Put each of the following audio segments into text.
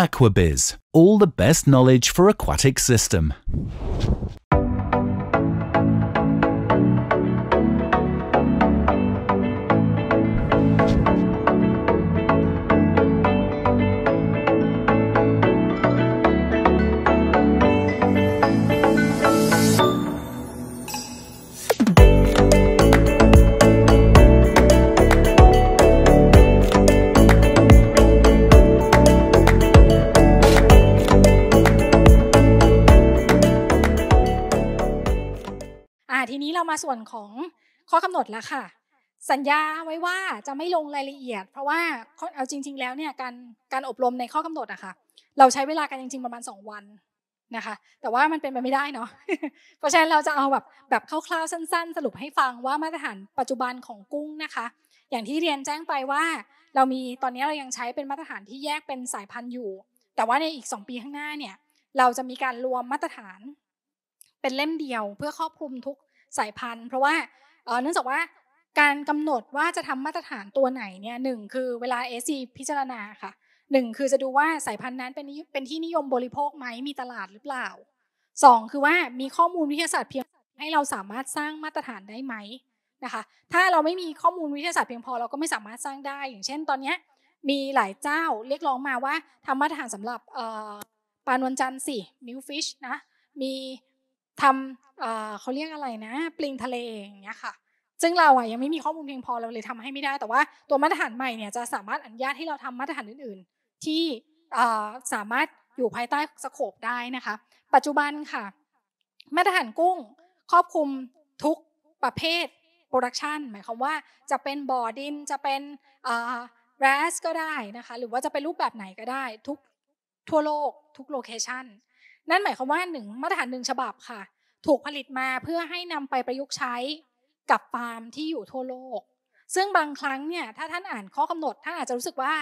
Aquabiz, all the best knowledge for aquatic system. มาส่วนของข้อกำหนดแล้วค่ะ สัญญาไว้ว่าจะไม่ลงรายละเอียดเพราะว่าเอาจริง ๆ แล้วเนี่ยการการอบรมในข้อกำหนดอะค่ะเราใช้เวลากันจริงๆ ประมาณ 2 วันนะคะ แต่ว่ามันเป็นไปไม่ได้เนาะเพราะฉะนั้นเราจะเอาแบบแบบคร่าวๆสั้น ๆ สรุปให้ฟังว่ามาตรฐานปัจจุบันของกุ้งนะคะ อย่างที่เรียนแจ้งไปว่า เรามีตอนนี้เรายังใช้เป็นมาตรฐานที่แยกเป็นสายพันธุ์อยู่ แต่ว่าในอีก 2 ปีข้างหน้าเนี่ยเราจะมีการรวมมาตรฐานเป็นเล่มเดียว เพื่อครอบคลุมทุกสายพันธุ์เพราะว่าเนื่องจากว่าการกำหนดว่าจะทำมาตรฐานตัวไหนเนี่ยหนึ่งคือเวลา SC พิจารณาค่ะหนึ่งคือจะดูว่าสายพันธุ์นั้นเป็นเป็นที่นิยมบริโภคไหมมีตลาดหรือเปล่าสองคือว่ามีข้อมูลวิทยาศาสตร์เพียงให้เราสามารถสร้างมาตรฐานได้ไหมนะคะถ้าเราไม่มีข้อมูลวิทยาศาสตร์เพียงพอเราก็ไม่สามารถสร้างได้อย่างเช่น ตอนนี้มีหลายเจ้าเรียกร้องมาว่าทำมาตรฐานสำหรับปลานวลจันทร์สิมิวฟิชนะมีทำเขาเรียกอะไรนะ ปลิงทะเลอย่างเงี้ยค่ะ ซึ่งเราอ่ะยังไม่มีข้อมูลเพียงพอเราเลยทำให้ไม่ได้ แต่ว่าตัวมาตรฐานใหม่เนี่ยจะสามารถอนุญาตให้เราทำมาตรฐานอื่นๆ ที่สามารถอยู่ภายใต้สโคปได้นะคะ ปัจจุบันค่ะ มาตรฐานกุ้งครอบคลุมทุกประเภทโปรดักชันหมายความว่าจะเป็นบ่อดินจะเป็นแรสก็ได้นะคะหรือว่าจะเป็นรูปแบบไหนก็ได้ ทุกทั่วโลก ทุกโลเคชันนั่นหมายความว่าหนึ่งมาตรฐานหนึ่งฉบับค่ะถูกผลิตมาเพื่อให้นำไปประยุกต์ใช้กับฟาร์มที่อยู่ทั่วโลก ซึ่งบางครั้งเนี่ยถ้าท่านอ่านข้อกำหนดท่านอาจจะรู้สึกว่า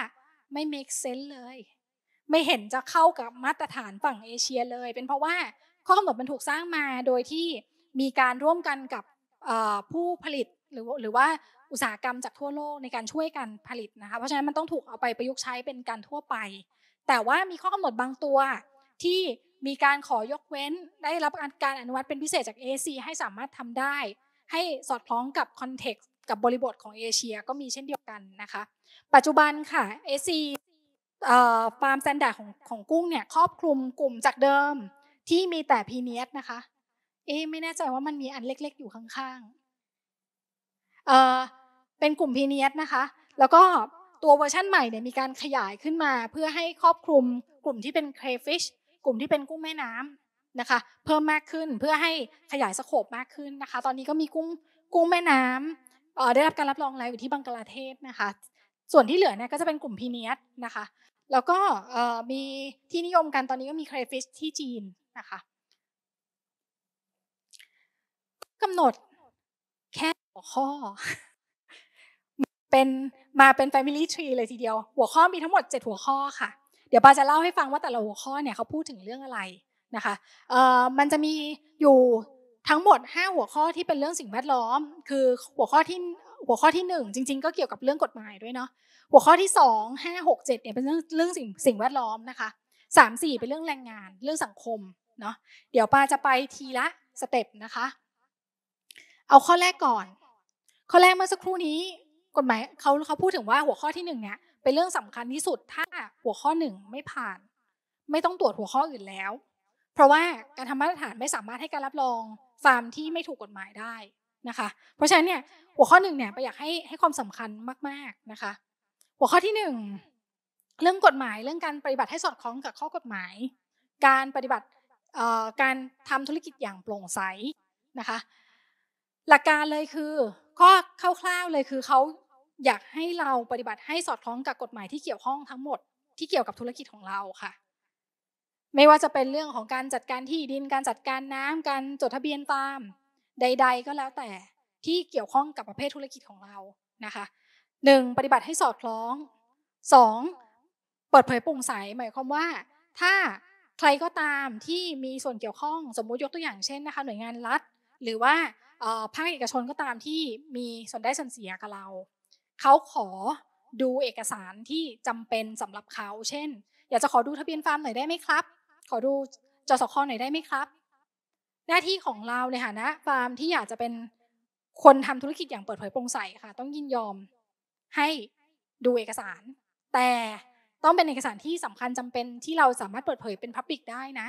ไม่ make sense เลยไม่เห็นจะเข้ากับมาตรฐานฝั่งเอเชียเลย เป็นเพราะว่าข้อกำหนดมันถูกสร้างมาโดยที่มีการร่วมกันกับผู้ผลิตหรือหรือว่าอุตสาหกรรมจากทั่วโลกในการช่วยกันผลิตนะคะเพราะฉะนั้นมันต้องถูกเอาไปประยุกต์ใช้เป็นการทั่วไป แต่ว่ามีข้อกำหนดบางตัวที่มีการขอยกเว้นได้รับการอนุมัติเป็นพิเศษจาก a c ให้สามารถทำได้ ให้สอดคล้องกับคอนเท็กซ์กับบริบทของเอเชียก็มีเช่นเดียวกันนะคะ ปัจจุบันค่ะ a c ฟาร์มสแตนดาร์ดของของกุ้งเนี่ย ครอบคลุมกลุ่มจากเดิมที่มีแต่พีเนียสนะคะ เอ๊ไม่แน่ใจว่ามันมีอันเล็กๆอยู่ข้างๆ เออเป็นกลุ่มพีเนียสนะคะ แล้วก็ตัวเวอร์ชั่นใหม่เนี่ยมีการขยายขึ้นมาเพื่อให้ครอบคลุมกลุ่มที่เป็นเครฟิชกลุ่มที่เป็นกุ้งแม่น้ำนะคะ เพิ่มมากขึ้นเพื่อให้ขยายสโคบมากขึ้นนะคะ ตอนนี้ก็มีกุ้งกุ้งแม่น้ำได้รับการรับรองแล้วอยู่ที่บังกลาเทศนะคะ ส่วนที่เหลือเนี่ยก็จะเป็นกลุ่มพีเนียสนะคะ แล้วก็มีที่นิยมกันตอนนี้ก็มีเครฟิชที่จีนนะคะกำหนดแค่หัวข้อ เป็นมาเป็นแฟมิลี่ทรีเลยทีเดียว หัวข้อมีทั้งหมด7หัวข้อค่ะเดี๋ยวปาจะเล่าให้ฟังว่าแต่ละหัวข้อเนี่ยเขาพูดถึงเรื่องอะไรนะคะ เอ่อมันจะมีอยู่ทั้งหมด5หัวข้อที่เป็นเรื่องสิ่งแวดล้อม คือหัวข้อที่หัวข้อที่1จริง ๆ ก็เกี่ยวกับเรื่องกฎหมายด้วยเนาะ หัวข้อที่2 5 6 7เนี่ยเป็นเรื่องเรื่องสิ่งสิ่งแวดล้อมนะคะ3 4เป็นเรื่องแรงงานเรื่องสังคม เนาะ เดี๋ยวปาจะไปทีละสเต็ปนะคะ เอาข้อแรกก่อน ข้อแรกเมื่อสักครู่นี้กฎหมายเขาเขาพูดถึงว่าหัวข้อที่1เนี่ยเป็นเรื่องสำคัญที่สุดถ้าหัวข้อหนึ่งไม่ผ่าน ไม่ต้องตรวจหัวข้ออื่นแล้ว เพราะว่าการทำมาตรฐานไม่สามารถให้การรับรองฟาร์มที่ไม่ถูกกฎหมายได้นะคะ เพราะฉะนั้นเนี่ยหัวข้อหนึ่งเนี่ยไปอยากให้ให้ความสำคัญมาก ๆนะคะ หัวข้อที่หนึ่งเรื่องกฎหมายเรื่องการปฏิบัติให้สอดคล้องกับข้อกฎหมาย การปฏิบัติการทำธุรกิจอย่างโปร่งใสนะคะ หลักการเลยคือข้อคร่าว ๆเลยคือเขาอยากให้เราปฏิบัติให้สอดคล้องกับกฎหมายที่เกี่ยวข้องทั้งหมดที่เกี่ยวกับธุรกิจของเราค่ะ ไม่ว่าจะเป็นเรื่องของการจัดการที่ดินการจัดการน้ำการจดทะเบียนฟาร์มใด ๆ ก็แล้วแต่ที่เกี่ยวข้องกับประเภทธุรกิจของเรานะคะหนึ่งปฏิบัติให้สอดคล้องสองเปิดเผยโปร่งใสหมายความว่า ถ้าใครก็ตามที่มีส่วนเกี่ยวข้องสมมุติยกตัวอย่างเช่นนะคะหน่วยงานรัฐหรือว่าภาคเอกชนก็ตามที่มีส่วนได้ส่วนเสียกับเราเขาขอดูเอกสารที่จำเป็นสำหรับเขาเช่น อยากจะขอดูทะเบียนฟาร์มหน่อยได้ไหมครับ ขอดูจสคหน่อยได้ไหมครับ หน้าที่ของเราในฐานะ ฟาร์มที่อยากจะเป็นคนทำธุรกิจอย่างเปิดเผยโปร่งใสค่ะต้องยินยอม ให้ดูเอกสาร แต่ต้องเป็นเอกสารที่สำคัญจำเป็นที่เราสามารถเปิดเผยเป็นพับบิกได้นะ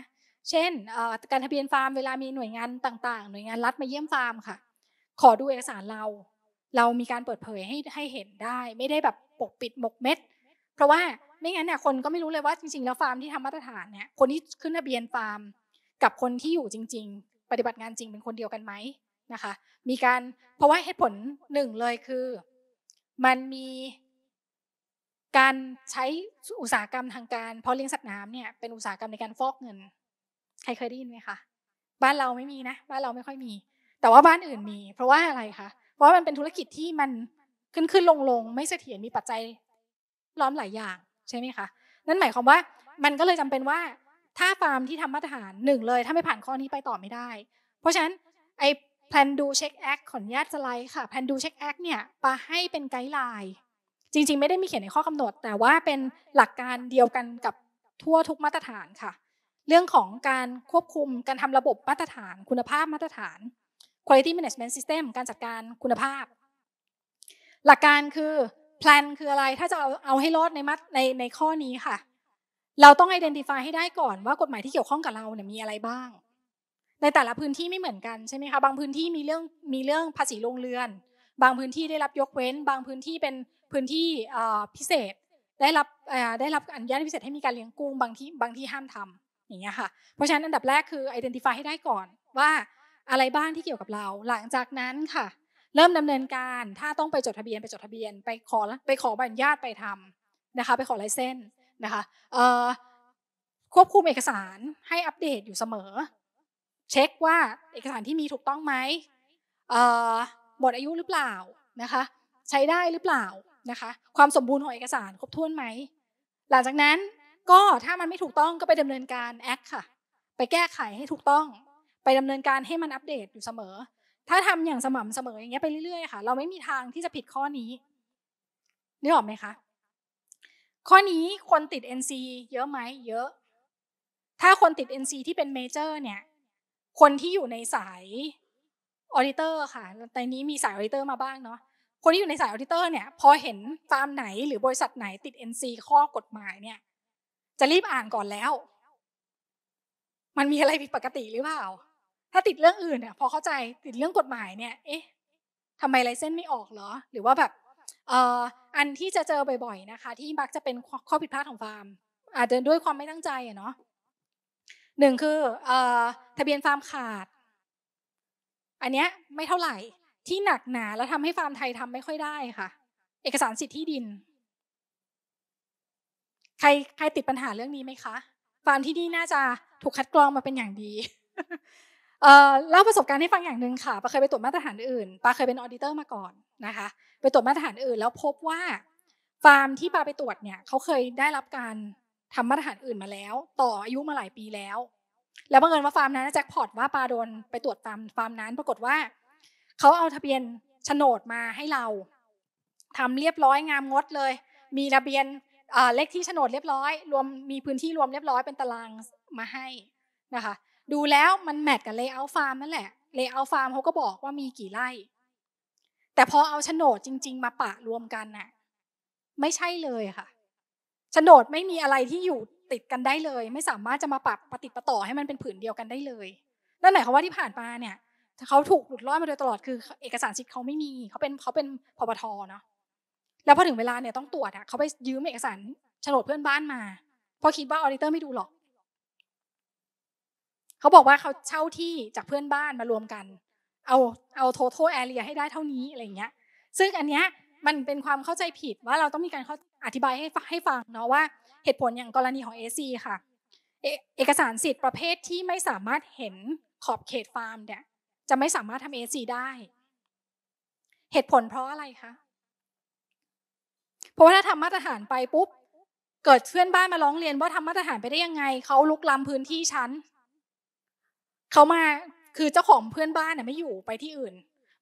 เช่นการทะเบียนฟาร์มเวลามีหน่วยงานต่างๆ หน่วยงานรัฐมาเยี่ยมฟาร์มค่ะ ขอดูเอกสารเราเรามีการเปิดเผยให้ให้เห็นได้ ไม่ได้แบบปกปิดหมกเม็ด เพราะว่าไม่งั้นเนี่ยคนก็ไม่รู้เลยว่าจริงๆแล้วฟาร์มที่ทำมาตรฐานเนี่ยคนที่ขึ้นทะเบียนฟาร์ม กับคนที่อยู่จริง ๆ ปฏิบัติงานจริงเป็นคนเดียวกันไหมนะคะ มีการเพราะว่าเหตุผลหนึ่งเลยคือ มันมีการใช้อุตสาหกรรมทางการเพราะเลี้ยงสัตว์น้ำเนี่ยเป็นอุตสาหกรรมในการฟอกเงินใครเคยได้ยินไหมคะบ้านเราไม่มีนะบ้านเราไม่ค่อยมี แต่ว่าบ้านอื่นมี เพราะว่าอะไรคะเพราะมันเป็นธุรกิจที่มันขึ้นขึ้นลงลงไม่เสถียรมีปัจจัยล้อมหลายอย่าง ใช่ไหมคะ นั่นหมายความว่ามันก็เลยจำเป็นว่าถ้าฟาร์มที่ทำมาตรฐานหนึ่งเลย ถ้าไม่ผ่านข้อนี้ไปต่อไม่ได้ เพราะฉะนั้น ไอแพลนดูเช็คแอคขออนุญาตสไลค์ค่ะแพลนดูเช็คแอคเนี่ยปาให้เป็นไกด์ไลน์จริงๆไม่ได้มีเขียนในข้อกำหนด แต่ว่าเป็นหลักการเดียวกันกับทั่วทุกมาตรฐานค่ะ เรื่องของการควบคุมการทำระบบมาตรฐานคุณภาพมาตรฐาน quality management system การจัดการคุณภาพ หลักการคือ plan คืออะไรถ้าจะเอาเอาให้รอดในมัดในในข้อนี้ค่ะเราต้อง identify ให้ได้ก่อนว่า กฎหมายที่เกี่ยวข้องกับเราเนี่ยมีอะไรบ้าง ในแต่ละพื้นที่ไม่เหมือนกันใช่ไหมคะบางพื้นที่มีเรื่องมีเรื่องภาษีโรงเรือน บางพื้นที่ได้รับยกเว้น บางพื้นที่เป็นพื้นที่พิเศษ ได้รับได้รับอนุญาตพิเศษ ให้มีการเลี้ยงกุ้งบางที่บางที่ห้ามทำอย่างเงี้ยค่ะเพราะฉะนั้นอันดับแรกคือ identify ให้ได้ก่อนว่าอะไรบ้างที่เกี่ยวกับเราหลังจากนั้นค่ะ เริ่มดำเนินการถ้าต้องไปจดทะเบียนไปจดทะเบียนไปขอไปขอใบอนุญาตไปทำนะคะไปขอลายเส้นนะคะควบคุมเอกสารให้อัปเดตอยู่เสมอ เช็คว่าเอกสารที่มีถูกต้องไหมหมดอายุหรือเปล่านะคะใช้ได้หรือเปล่านะคะความสมบูรณ์ของเอกสารครบถ้วนไหมหลังจากนั้นก็ถ้ามันไม่ถูกต้องก็ไปดำเนินการแอคค่ะ ไปแก้ไขให้ถูกต้องไปดำเนินการให้มันอัปเดตอยู่เสมอ ถ้าทำอย่างสม่ำเสมออย่างเงี้ยไปเรื่อยๆค่ะเราไม่มีทางที่จะผิดข้อนี้นึกออกไหมคะข้อนี้คนติด NC เยอะไหมเยอะถ้าคนติด NC ที่เป็นเมเจอร์เนี่ยคนที่อยู่ในสายออเดเตอร์ค่ะใตนี้มีสายออเดเตอร์มาบ้างเนาะคนที่อยู่ในสายออเดเตอร์เนี่ย พอเห็นฟาร์มไหนหรือบริษัทไหนติด NC ข้อกฎหมายเนี่ย จะรีบอ่านก่อนแล้ว มันมีอะไรผิดปกติหรือเปล่าถ้าติดเรื่องอื่นเนี่ยพอเข้าใจติดเรื่องกฎหมายเนี่ย เอ๊ะทำไมไรเส้นไม่ออกเหรอ หรือว่าแบบอันที่จะเจอบ่อยๆนะคะ ที่มักจะเป็นข้อผิดพลาดของฟาร์มอาจจะด้วยความไม่ตั้งใจอะเนาะหนึ่งคือทะเบียนฟาร์มขาด อันเนี้ย ไม่เท่าไหร่ ที่หนักหนาแล้วทำให้ฟาร์มไทยทำไม่ค่อยได้ค่ะ เอกสารสิทธิที่ดิน ใครใครติดปัญหาเรื่องนี้ไหมคะ ฟาร์มที่นี่น่าจะถูกคัดกรองมาเป็นอย่างดีเล่าประสบการณ์ให้ฟังอย่างหนึ่งค่ะปาเคยไปตรวจมาตรฐานอื่นปาเคยเป็นออเดเตอร์มาก่อนนะคะไปตรวจมาตรฐานอื่นแล้วพบว่า ฟาร์มที่ปาไปตรวจเนี่ยเขาเคยได้รับการทำมาตรฐานอื่นมาแล้ว ต่ออายุมาหลายปีแล้ว แล้วบังเอิญว่าฟาร์มนั้นแจ็คพอตว่าปาโดนไปตรวจฟาร์มฟาร์มนั้น ปรากฏว่าเขาเอาทะเบียนโฉนดมาให้เรา ทำเรียบร้อยงามงดเลย มีทะเบียนเลขที่โฉนดเรียบร้อย รวมมีพื้นที่รวมเรียบร้อยเป็นตารางมาให้นะคะดูแล้วมันแมทกับเลเยอร์ฟาร์มนั่นแหละเลเยอร์ฟาร์มเขาก็บอกว่ามีกี่ไร่แต่พอเอาโฉนดจริง ๆมาปะรวมกันน่ะไม่ใช่เลยค่ะโฉนดไม่มีอะไรที่อยู่ติดกันได้เลย ไม่สามารถจะมาปรับปฏิปต่อให้มันเป็นผืนเดียวกันได้เลยนั่นหมายความว่าที่ผ่านมาเนี่ยเขาถูกหลุดรอดมาโดยตลอดคือ เอกสารสิทธิ์เขาไม่มีเขาเป็นเขาเป็นพบทเนาะแล้วพอถึงเวลาเนี่ยต้องตรวจอะเขาไปยืมเอกสารโฉนดเพื่อนบ้านมาพอคิดว่าออเดเตอร์ไม่ดูหรอกเขาบอกว่าเขาเช่าที่จากเพื่อนบ้านมารวมกัน เอาเอาโทโทแอเรียให้ได้เท่านี้อะไรเงี้ย ซึ่งอันเนี้ย มันเป็นความเข้าใจผิดว่าเราต้องมีการอธิบายให้ให้ฟังเนาะว่า เหตุผลอย่างกรณีของ AC ค่ะเอกสารสิทธิ์ประเภทที่ไม่สามารถเห็นขอบเขตฟาร์ม เนี่ย จะไม่สามารถทำเซีได้ เหตุผลเพราะอะไรคะเพราะว่าถ้าทำมาตรฐานไปปุ๊บเกิดเพื่อนบ้านมาร้องเรียนว่าทำมาตรฐานไปได้ยังไงเขาลุกล้ำพื้นที่ชั้นเขามาคือเจ้าของเพื่อนบ้านน่ะไม่อยู่ไปที่อื่น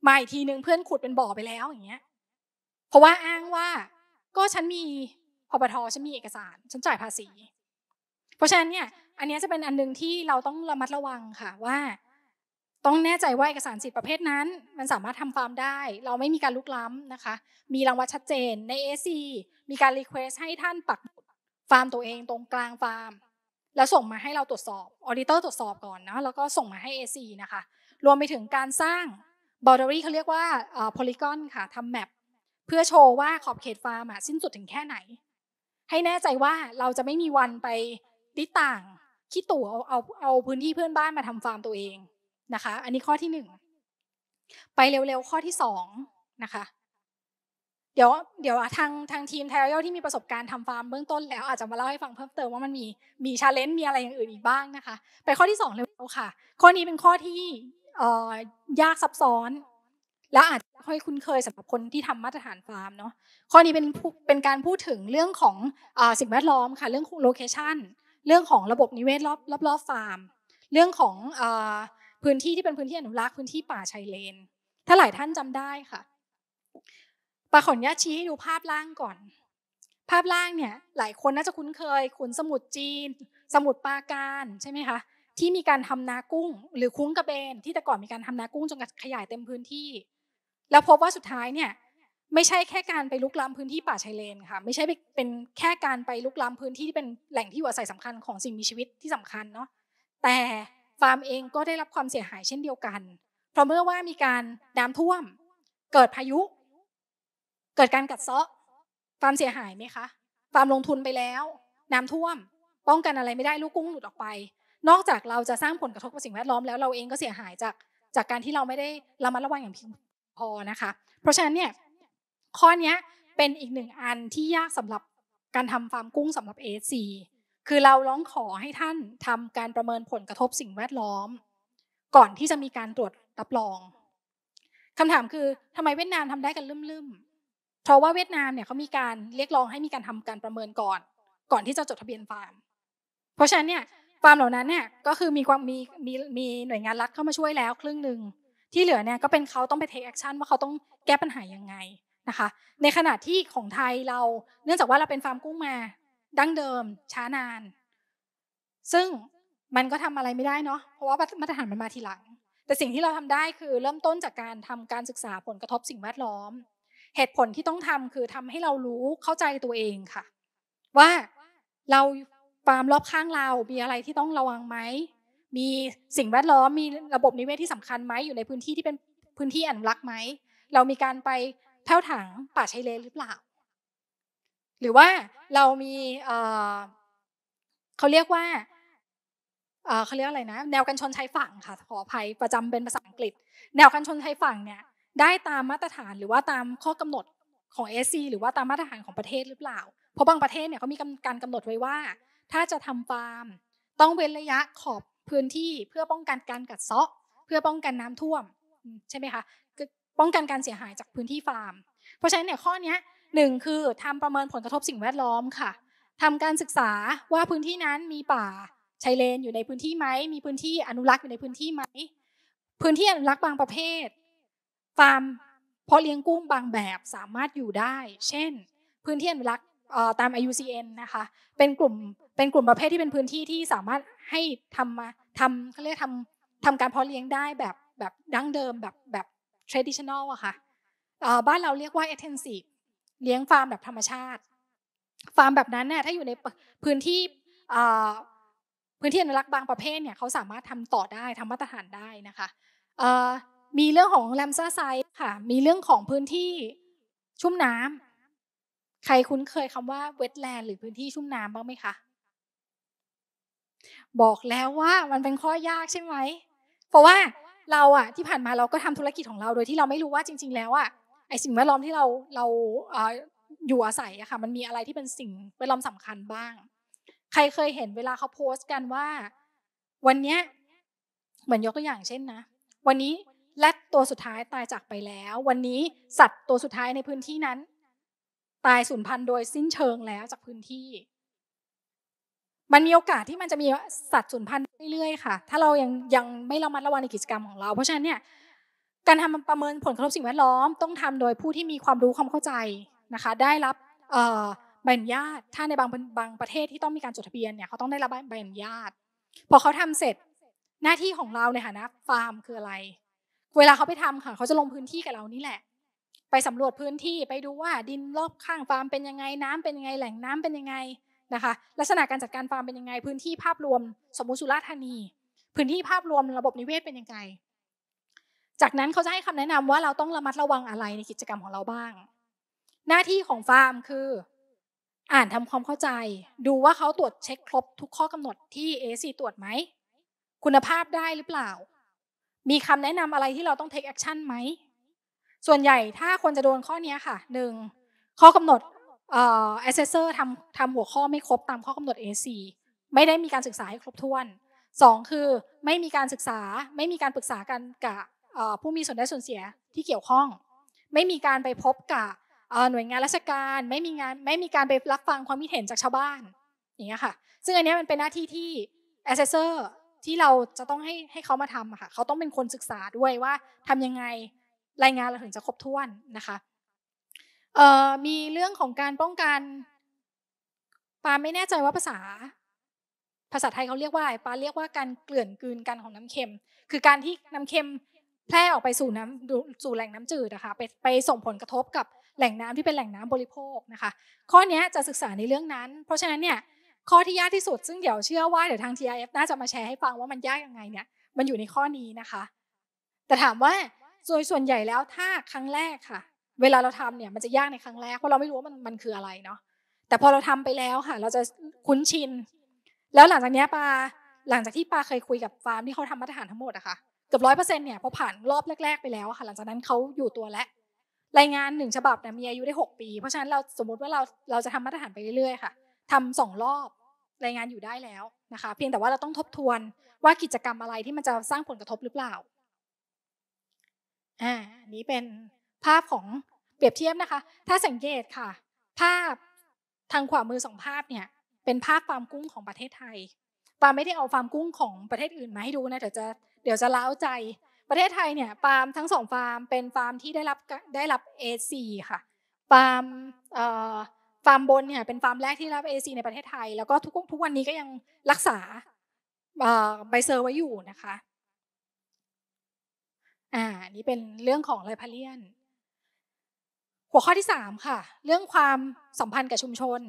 มาอีกทีนึงเพื่อนขุดเป็นบ่อไปแล้วอย่างเงี้ยเพราะว่าอ้างว่า ก็ฉันมีพปทฉันมีเอกสารฉันจ่ายภาษี เพราะฉะนั้นเนี่ย อันนี้จะเป็นอันนึงที่เราต้องระมัดระวังค่ะว่า ต้องแน่ใจว่าเอกสารสิทธิประเภทนั้น มันสามารถทำฟาร์มได้ เราไม่มีการลุกล้ำนะคะ มีรางวัลชัดเจนใน AC มีการรีเควสให้ท่านปักฟาร์มตัวเองตรงกลางฟาร์มแล้วส่งมาให้เราตรวจสอบ ออเดเตอร์ตรวจสอบก่อนนะ แล้วก็ส่งมาให้ AC นะคะ รวมไปถึงการสร้าง b o u n d a r เขาเรียกว่า polygon ค่ะทำแมปเพื่อโชว์ว่าขอบเขตฟาร์มสิ้นสุดถึงแค่ไหน ให้แน่ใจว่าเราจะไม่มีวันไปติต่างคิดตู่เอาเอาเอาพื้นที่เพื่อนบ้านมาทำฟาร์มตัวเองนะคะ อันนี้ข้อที่หนึ่งไปเร็วๆข้อที่สองนะคะเดี๋ยวเดี๋ยวทางทางทีมไทเอลที่มีประสบการณ์ทำฟาร์มเบื้องต้นแล้วอาจจะมาเล่าให้ฟังเพิ่มเติมว่ามันมีมีชาเลนจ์มีอะไรอย่างอื่นอีกบ้างนะคะ ไปข้อที่2เลยค่ะข้อนี้เป็นข้อที่ยากซับซ้อน และอาจจะค่อยคุ้นเคยสำหรับคนที่ทำมาตรฐานฟาร์มเนาะข้อนี้เป็นเป็นการพูดถึงเรื่องของสิ่งแวดล้อมค่ะเรื่องโลเคชันเรื่องของระบบนิเวศรอบรอบรอบฟาร์มเรื่องของพื้นที่ที่เป็นพื้นที่อนุรักษ์พื้นที่ป่าชายเลน ถ้าหลายท่านจำได้ค่ะปาขออนุญาตชี้ให้ดูภาพล่างก่อน ภาพล่างเนี่ย หลายคนน่าจะคุ้นเคยขุนสมุทรจีน สมุทรปาการใช่ไหมคะที่มีการทำนากุ้ง หรือคุ้งกระเบนที่แต่ก่อนมีการทำนากุ้งจนขยายเต็มพื้นที่ แล้วพบว่าสุดท้ายเนี่ย ไม่ใช่แค่การไปลุกล้ำพื้นที่ป่าชายเลนค่ะ ไม่ใช่เป็นแค่การไปลุกล้ำพื้นที่ที่เป็นแหล่งที่อยู่อาศัยสำคัญของสิ่งมีชีวิตที่สำคัญเนาะแต่ฟาร์มเองก็ได้รับความเสียหายเช่นเดียวกัน เพราะเมื่อว่ามีการน้ำท่วม เกิดพายุเกิดการกัดเซาะความเสียหายไหมคะ ความลงทุนไปแล้ว น้ำท่วม ป้องกันอะไรไม่ได้ ลูกกุ้งหลุดออกไป นอกจากเราจะสร้างผลกระทบกับสิ่งแวดล้อมแล้วเราเองก็เสียหายจากจากการที่เราไม่ได้ระมัดระวังอย่างเพียงพอนะคะ เพราะฉะนั้นเนี่ย ข้อนี้เป็นอีกหนึ่งอันที่ยากสำหรับการทำฟาร์มกุ้งสำหรับ a ซีคือเราร้องขอให้ท่านทำการประเมินผลกระทบสิ่งแวดล้อม ก่อนที่จะมีการตรวจรับรอง คำถามคือทำไมเวียดนามทำได้กันลืมๆเพราะว่าเวียดนามเนี่ยเขามีการเรียกร้องให้มีการทำการประเมินก่อนก่อนที่จะจดทะเบียนฟาร์ม เพราะฉะนั้นเนี่ยฟาร์มเหล่านั้นเนี่ยก็คือมีความมีมีมีหน่วยงานรัฐเข้ามาช่วยแล้วครึ่งหนึ่งที่เหลือเนี่ยก็เป็นเขาต้องไปเทคแอคชั่นว่าเขาต้องแก้ปัญหายังไงนะคะในขณะที่ของไทยเราเนื่องจากว่าเราเป็นฟาร์มกุ้งมา ดั้งเดิม ช้านาน ซึ่งมันก็ทำอะไรไม่ได้เนาะเพราะว่ามาตรฐานมันมาทีหลัง แต่สิ่งที่เราทำได้คือเริ่มต้นจากการทำการศึกษาผลกระทบสิ่งแวดล้อมเหตุผลที่ต้องทำคือทำให้เรารู้เข้าใจตัวเองค่ะ ว่าเราฟาร์มรอบข้างเรา มีอะไรที่ต้องระวังไหมมีสิ่งแวดล้อมมีระบบนิเวศที่สำคัญไหมอยู่ในพื้นที่ที่เป็นพื้นที่อนุรักษ์ไหมเรามีการไปแพ่วถังป่าชายเลนหรือเปล่า หรือว่าเรามีเขาเรียกว่าเขาเรียกอะไรนะแนวกันชนชายฝั่งค่ะ ขออภัยประจำเป็นภาษาอังกฤษ แนวกันชนชายฝั่งเนี่ยได้ตามมาตรฐานหรือว่าตามข้อกำหนดของเอซหรือว่าตามมาตรฐานของประเทศหรือเปล่า เพราะบางประเทศเนี่ยเขามีการกำหนดไว้ว่า ถ้าจะทำฟาร์ม ต้องเว้นระยะขอบพื้นที่เพื่อป้องกันการกัดเซาะ เพื่อป้องกันน้ำท่วม ใช่ไหมคะป้องกันการเสียหายจากพื้นที่ฟาร์ม เพราะฉะนั้นเนี่ยข้อนี้หนึ่งคือทำประเมินผลกระทบสิ่งแวดล้อมค่ะ ทำการศึกษาว่าพื้นที่นั้นมีป่าชายเลนอยู่ในพื้นที่ไหมมีพื้นที่อนุรักษ์อยู่ในพื้นที่ไหมพื้นที่อนุรักษ์บางประเภทฟาร์มเพาะเลี้ยงกุ้งบางแบบสามารถอยู่ได้เช่นพื้นที่อนุรักษ์ตาม IUCN นะคะ เป็นกลุ่มเป็นกลุ่มประเภทที่เป็นพื้นที่ที่สามารถให้ทำมาทำเขาเรียกทำทำการเพาะเลี้ยงได้แบบแบบดั้งเดิมแบบแบบ traditional อะค่ะบ้านเราเรียกว่า intensive เลี้ยงฟาร์มแบบธรรมชาติ ฟาร์มแบบนั้นน่ยถ้าอยู่ในพื้นที่พื้นที่อนุรักษ์บางประเภทเนี่ยเขาสามารถทำต่อได้ทำมาตรฐานได้นะคะมีเรื่องของแรมซ่าไซ์ค่ะ มีเรื่องของพื้นที่ชุ่มน้ำ ใครคุ้นเคยคำว่าเวทแลนด์หรือพื้นที่ชุ่มน้ำบ้างไหมคะ บอกแล้วว่ามันเป็นข้อยากใช่ไหม เพราะว่าเราอะที่ผ่านมาเราก็ทำธุรกิจของเราโดยที่เราไม่รู้ว่าจริง ๆแล้วอะไอสิ่งแวดล้อมที่เราเราอยู่อาศัยอะค่ะ มันมีอะไรที่เป็นสิ่งแวดล้อมสำคัญบ้าง ใครเคยเห็นเวลาเขาโพสต์กันว่า วันเนี้ยเหมือนยกตัวอย่างเช่นนะวันนี้และตัวสุดท้ายตายจากไปแล้ว วันนี้สัตว์ตัวสุดท้ายในพื้นที่นั้น ตายสูญพันธุ์โดยสิ้นเชิงแล้วจากพื้นที่ มันมีโอกาสที่มันจะมีสัตว์สูญพันธุ์เรื่อยๆค่ะถ้าเรายังยังไม่ระมัดระวังในกิจกรรมของเรา เพราะฉะนั้นเนี่ย การทำประเมินผลกระทบสิ่งแวดล้อมต้องทำโดยผู้ที่มีความรู้ความเข้าใจนะคะ ได้รับใบอนุญาตถ้าในบางบางประเทศที่ต้องมีการจดทะเบียนเนี่ยเขาต้องได้รับใบอนุญาตพอเขาทำเสร็จหน้าที่ของเราในฐานะฟาร์มคืออะไรเวลาเขาไปทำค่ะเขาจะลงพื้นที่กับเรานี่แหละ ไปสำรวจพื้นที่ไปดูว่า ดินรอบข้างฟาร์มเป็นยังไงน้ำเป็นยังไงแหล่งน้ำเป็นยังไงนะคะ ลักษณะการจัดการฟาร์มเป็นยังไงพื้นที่ภาพรวม สมมุติสุราษฎร์ธานีพื้นที่ภาพรวมระบบนิเวศเป็นยังไงจากนั้นเขาจะให้คำแนะนำว่าเราต้องระมัดระวังอะไรในกิจกรรมของเราบ้าง หน้าที่ของฟาร์มคือ อ่านทำความเข้าใจ ดูว่าเขาตรวจเช็คครบ ทุกข้อกำหนดที่เอซีตรวจไหมคุณภาพได้หรือเปล่ามีคำแนะนำอะไรที่เราต้อง take action ไหมส่วนใหญ่ถ้าคนจะโดนข้อนี้ค่ะหนึ่งข้อกำหนดเอ่อ assessor ทำทำหัวข้อไม่ครบตามข้อกำหนด AC ไม่ได้มีการศึกษาให้ครบถ้วนสองคือไม่มีการศึกษาไม่มีการปรึกษากันกับผู้มีส่วนได้ส่วนเสียที่เกี่ยวข้อง ไม่มีการไปพบกับหน่วยงานราชการไม่มีงานไม่มีการไปรับฟังความคิดเห็นจากชาวบ้านอย่างเงี้ยค่ะซึ่งอันนี้มันเป็นหน้าที่ที่ assessor ที่เราจะต้องให้ให้เขามาทำค่ะเขาต้องเป็นคนศึกษาด้วยว่าทำยังไงรายงานเราถึงจะครบถ้วนนะคะ มีเรื่องของการป้องกันปาไม่แน่ใจว่าภาษา ภาษาไทยเขาเรียกว่าอะไรปาเรียกว่าการเกลื่อนกลืนกันของน้ำเค็ม คือการที่น้ำเค็มแพร่ออกไปสู่น้ำสู่แหล่งน้ำจืดนะคะไปไปส่งผลกระทบกับแหล่งน้ำที่เป็นแหล่งน้ำบริโภคนะคะ ข้อนี้จะศึกษาในเรื่องนั้น เพราะฉะนั้นเนี่ยข้อที่ยากที่สุดซึ่งเดี๋ยวเชื่อว่าเดี๋ยวทาง TIF น่าจะมาแชร์ให้ฟังว่ามันยากยังไงเนี่ยมันอยู่ในข้อนี้นะคะ แต่ถามว่าโดยส่วนใหญ่แล้วถ้าครั้งแรกค่ะ เวลาเราทำเนี่ยมันจะยากในครั้งแรกเพราะเราไม่รู้ว่ามันมันคืออะไรเนาะแต่พอเราทำไปแล้วค่ะ เราจะคุ้นชินแล้วหลังจากนี้ปาหลังจากที่ปาเคยคุยกับฟาร์มที่เขาทำมาตรฐานทั้งหมดอะค่ะเกือบร้อยเปอร์เซ็นต์เนี่ยพอผ่านรอบแรกๆไปแล้วค่ะ หลังจากนั้นเขาอยู่ตัวแล้วรายงานหนึ่งฉบับเนี่ยมีอายุได้หกปี เพราะฉะนั้นเราสมมติว่าเราเราจะทำมาตรฐานไปเรื่อยๆค่ะทำสองรอบรายงานอยู่ได้แล้วนะคะ เพียงแต่ว่าเราต้องทบทวนว่ากิจกรรมอะไรที่มันจะสร้างผลกระทบหรือเปล่าอ่านี้เป็นภาพของเปรียบเทียบนะคะ ถ้าสังเกตค่ะ ภาพทางขวามือสองภาพเนี่ย เป็นภาพฟาร์มกุ้งของประเทศไทยปาไม่ได้เอาฟาร์มกุ้งของประเทศอื่นมาให้ดูนะเดี๋ยวจะเดี๋ยวจะเล้าใจ ประเทศไทยเนี่ยปาล์มทั้งสองฟาร์ม เป็นฟาร์มที่ได้รับได้รับเอซีค่ะปาล์มฟาร์มบนเนี่ยเป็นฟาร์มแรกที่รับ a c ในประเทศไทย แล้วก็ทุกทุกวันนี้ก็ยังรักษาใบเซอร์ไว้อยู่นะคะ อ่า นี่เป็นเรื่องของไลพาเลียน หัวข้อที่สามค่ะ เรื่องความสัมพันธ์กับชุมชน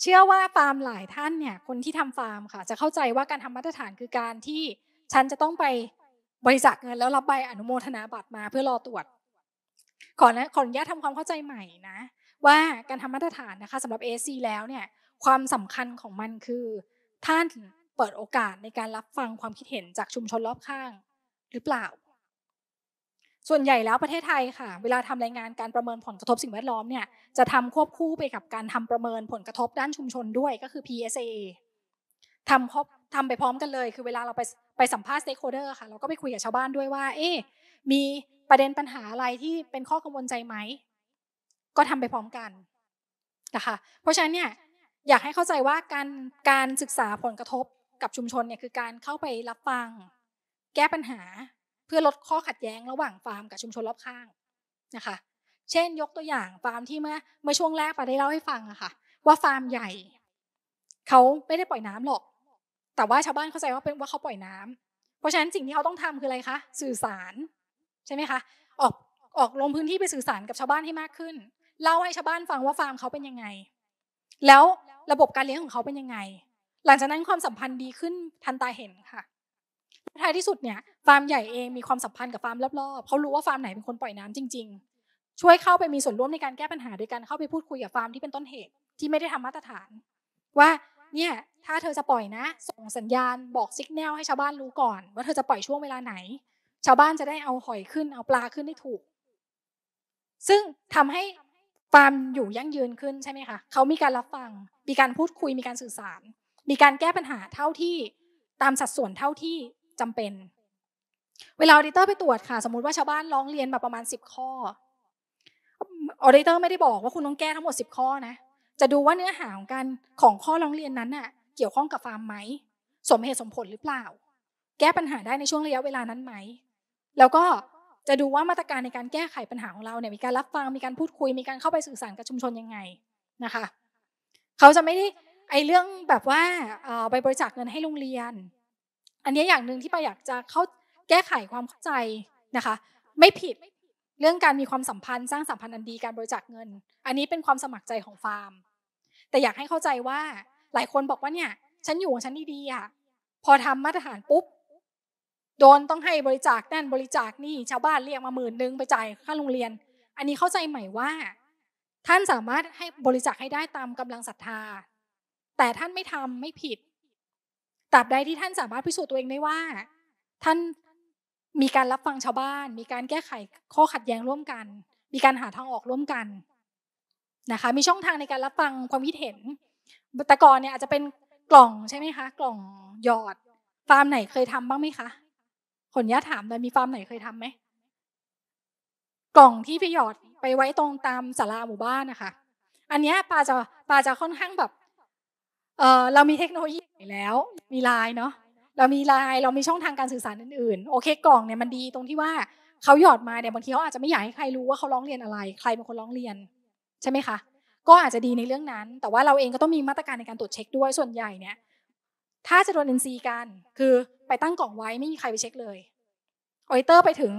เชื่อว่าฟาร์มหลายท่านเนี่ยคนที่ทำฟาร์มค่ะ จะเข้าใจว่าการทำมาตรฐานคือการที่ฉันจะต้องไปบริจาคเงินแล้วรับใบอนุโมทนาบัตรมาเพื่อรอตรวจขอนะขออนุญาตทำความเข้าใจใหม่นะว่าการทำมาตรฐานนะคะสำหรับ ASC แล้วเนี่ยความสำคัญของมันคือ ท่านเปิดโอกาสในการรับฟังความคิดเห็นจากชุมชนรอบข้างหรือเปล่า ส่วนใหญ่แล้วประเทศไทยค่ะ เวลาทำรายงานการประเมินผลกระทบสิ่งแวดล้อมเนี่ยจะทำควบคู่ไปกับการทำประเมินผลกระทบด้านชุมชนด้วยก็คือ PSA ทำครบทำไปพร้อมกันเลย คือเวลาเราไปไปสัมภาษณ์สเต็กโฮเดอร์ค่ะ เราก็ไปคุยกับชาวบ้านด้วยว่าเอ๊มีประเด็นปัญหาอะไรที่เป็นข้อกังวลใจไหมก็ทำไปพร้อมกันนะคะเพราะฉะนั้นเนี่ยอยากให้เข้าใจว่าการการศึกษาผลกระทบกับชุมชนเนี่ยคือการเข้าไปรับฟัง แก้ปัญหาเพื่อลดข้อขัดแย้งระหว่างฟาร์มกับชุมชนรอบข้างนะคะ เช่น ยกตัวอย่างฟาร์มที่ เมื่อเมื่อช่วงแรกปาได้เล่าให้ฟังอะคะ่ะ ว่าฟาร์มใหญ่เขาไม่ได้ปล่อยน้ำหรอกแต่ว่าชาวบ้านเข้าใจว่าเป็นว่าเขาปล่อยน้ำ เพราะฉะนั้นสิ่งที่เขาต้องทำคืออะไรคะสื่อสารใช่ไหมคะ ออก ออกลงพื้นที่ไปสื่อสารกับชาวบ้านให้มากขึ้น เล่าให้ชาวบ้านฟังว่าฟาร์มเขาเป็นยังไง แล้วระบบการเลี้ยงของเขาเป็นยังไง หลังจากนั้นความสัมพันธ์ดีขึ้น ทันตาเห็นค่ะท้ายที่สุดเนี่ย ฟาร์มใหญ่เองมีความสัมพันธ์กับฟาร์มรอบๆเขารู้ว่าฟาร์มไหนเป็นคนปล่อยน้ำจริงๆ ช่วยเข้าไปมีส่วนร่วมในการแก้ปัญหาโดยการเข้าไปพูดคุยกับฟาร์มที่เป็นต้นเหตุ ที่ไม่ได้ทำมาตรฐาน ว่า เนี่ย ถ้าเธอจะปล่อยนะ ส่งสัญญาณ บอกสัญญาณให้ชาวบ้านรู้ก่อนว่าเธอจะปล่อยช่วงเวลาไหนชาวบ้านจะได้เอาหอยขึ้น เอาปลาขึ้นได้ถูก ซึ่งทำให้ฟาร์มอยู่ยั่งยืนขึ้นใช่ไหมคะเขามีการรับฟัง มีการพูดคุย มีการสื่อสาร มีการแก้ปัญหาเท่าที่ตามสัดส่วนเท่าที่จำเป็น เวลาออดเตอร์ไปตรวจค่ะ สมมติว่าชาวบ้านร้องเรียนมาประมาณ 10 ข้อออดเตอร์ไม่ได้บอกว่าคุณต้องแก้ทั้งหมด 10 ข้อนะ จะดูว่าเนื้อหาของการของข้อร้องเรียนนั้นน่ะเกี่ยวข้องกับฟาร์มไหม สมเหตุสมผลหรือเปล่า แก้ปัญหาได้ในช่วงระยะเวลานั้นไหมแล้วก็จะดูว่ามาตรการในการแก้ไขปัญหาของเราเนี่ยมีการรับฟังมีการพูดคุยมีการเข้าไปสื่อสารกับชุมชนยังไงนะคะ เขาจะไม่ได้ไอเรื่องแบบว่าไปบริจาคเงินให้โรงเรียน อันนี้อย่างหนึ่งที่ไปอยากจะเข้าแก้ไขความเข้าใจนะคะ ไม่ผิดเรื่องการมีความสัมพันธ์สร้างสัมพันธ์อันดีการบริจาคเงิน อันนี้เป็นความสมัครใจของฟาร์มแต่อยากให้เข้าใจว่าหลายคนบอกว่าเนี่ยฉันอยู่ของฉันดีๆอ่ะพอทำมาตรฐานปุ๊บโดนต้องให้บริจาคนั่นบริจาคนี่ชาวบ้านเรียกมาหมื่นนึงไปจ่ายค่าโรงเรียน อันนี้เข้าใจใหม่ว่า ท่านสามารถให้บริจาคให้ได้ตามกำลังศรัทธา แต่ท่านไม่ทำไม่ผิดตราบใดที่ท่านสามารถพิสูจน์ตัวเองได้ว่า ท่านมีการรับฟังชาวบ้าน มีการแก้ไขข้อขัดแย้งร่วมกัน มีการหาทางออกร่วมกันนะคะ มีช่องทางในการรับฟังความคิดเห็นแต่ก่อนเนี่ยอาจจะเป็นกล่องใช่ไหมคะ กล่องหยอดฟาร์มไหนเคยทำบ้างไหมคะขนนี้าถามเลยมีฟาร์มไหนเคยทำไหม กล่องที่พี่หยอดไปไว้ตรงตามสาราหมู่บ้านนะคะอันนี้ปลาจะปลาจะค่อนข้างแบบเออเรามีเทคโนโลยีแล้ว มีไลน์เนาะเรามีไลน์เรามีช่องทางการสื่อสารอื่น ๆ โอเค กล่องเนี่ยมันดีตรงที่ว่าเขาหยอดมาเนี่ยบางทีเขาอาจจะไม่อยากให้ใครรู้ว่าเขาร้องเรียนอะไร ใครเป็นคนร้องเรียน ใช่ไหมคะ ก็อาจจะดีในเรื่องนั้น แต่ว่าเราเองก็ต้องมีมาตรการในการตรวจเช็คด้วยส่วนใหญ่เนี่ยถ้าจะโดนเอ็นซีกันคือไปตั้งกล่องไว้ไม่มีใครไปเช็คเลยออเดเตอร์ไปถึง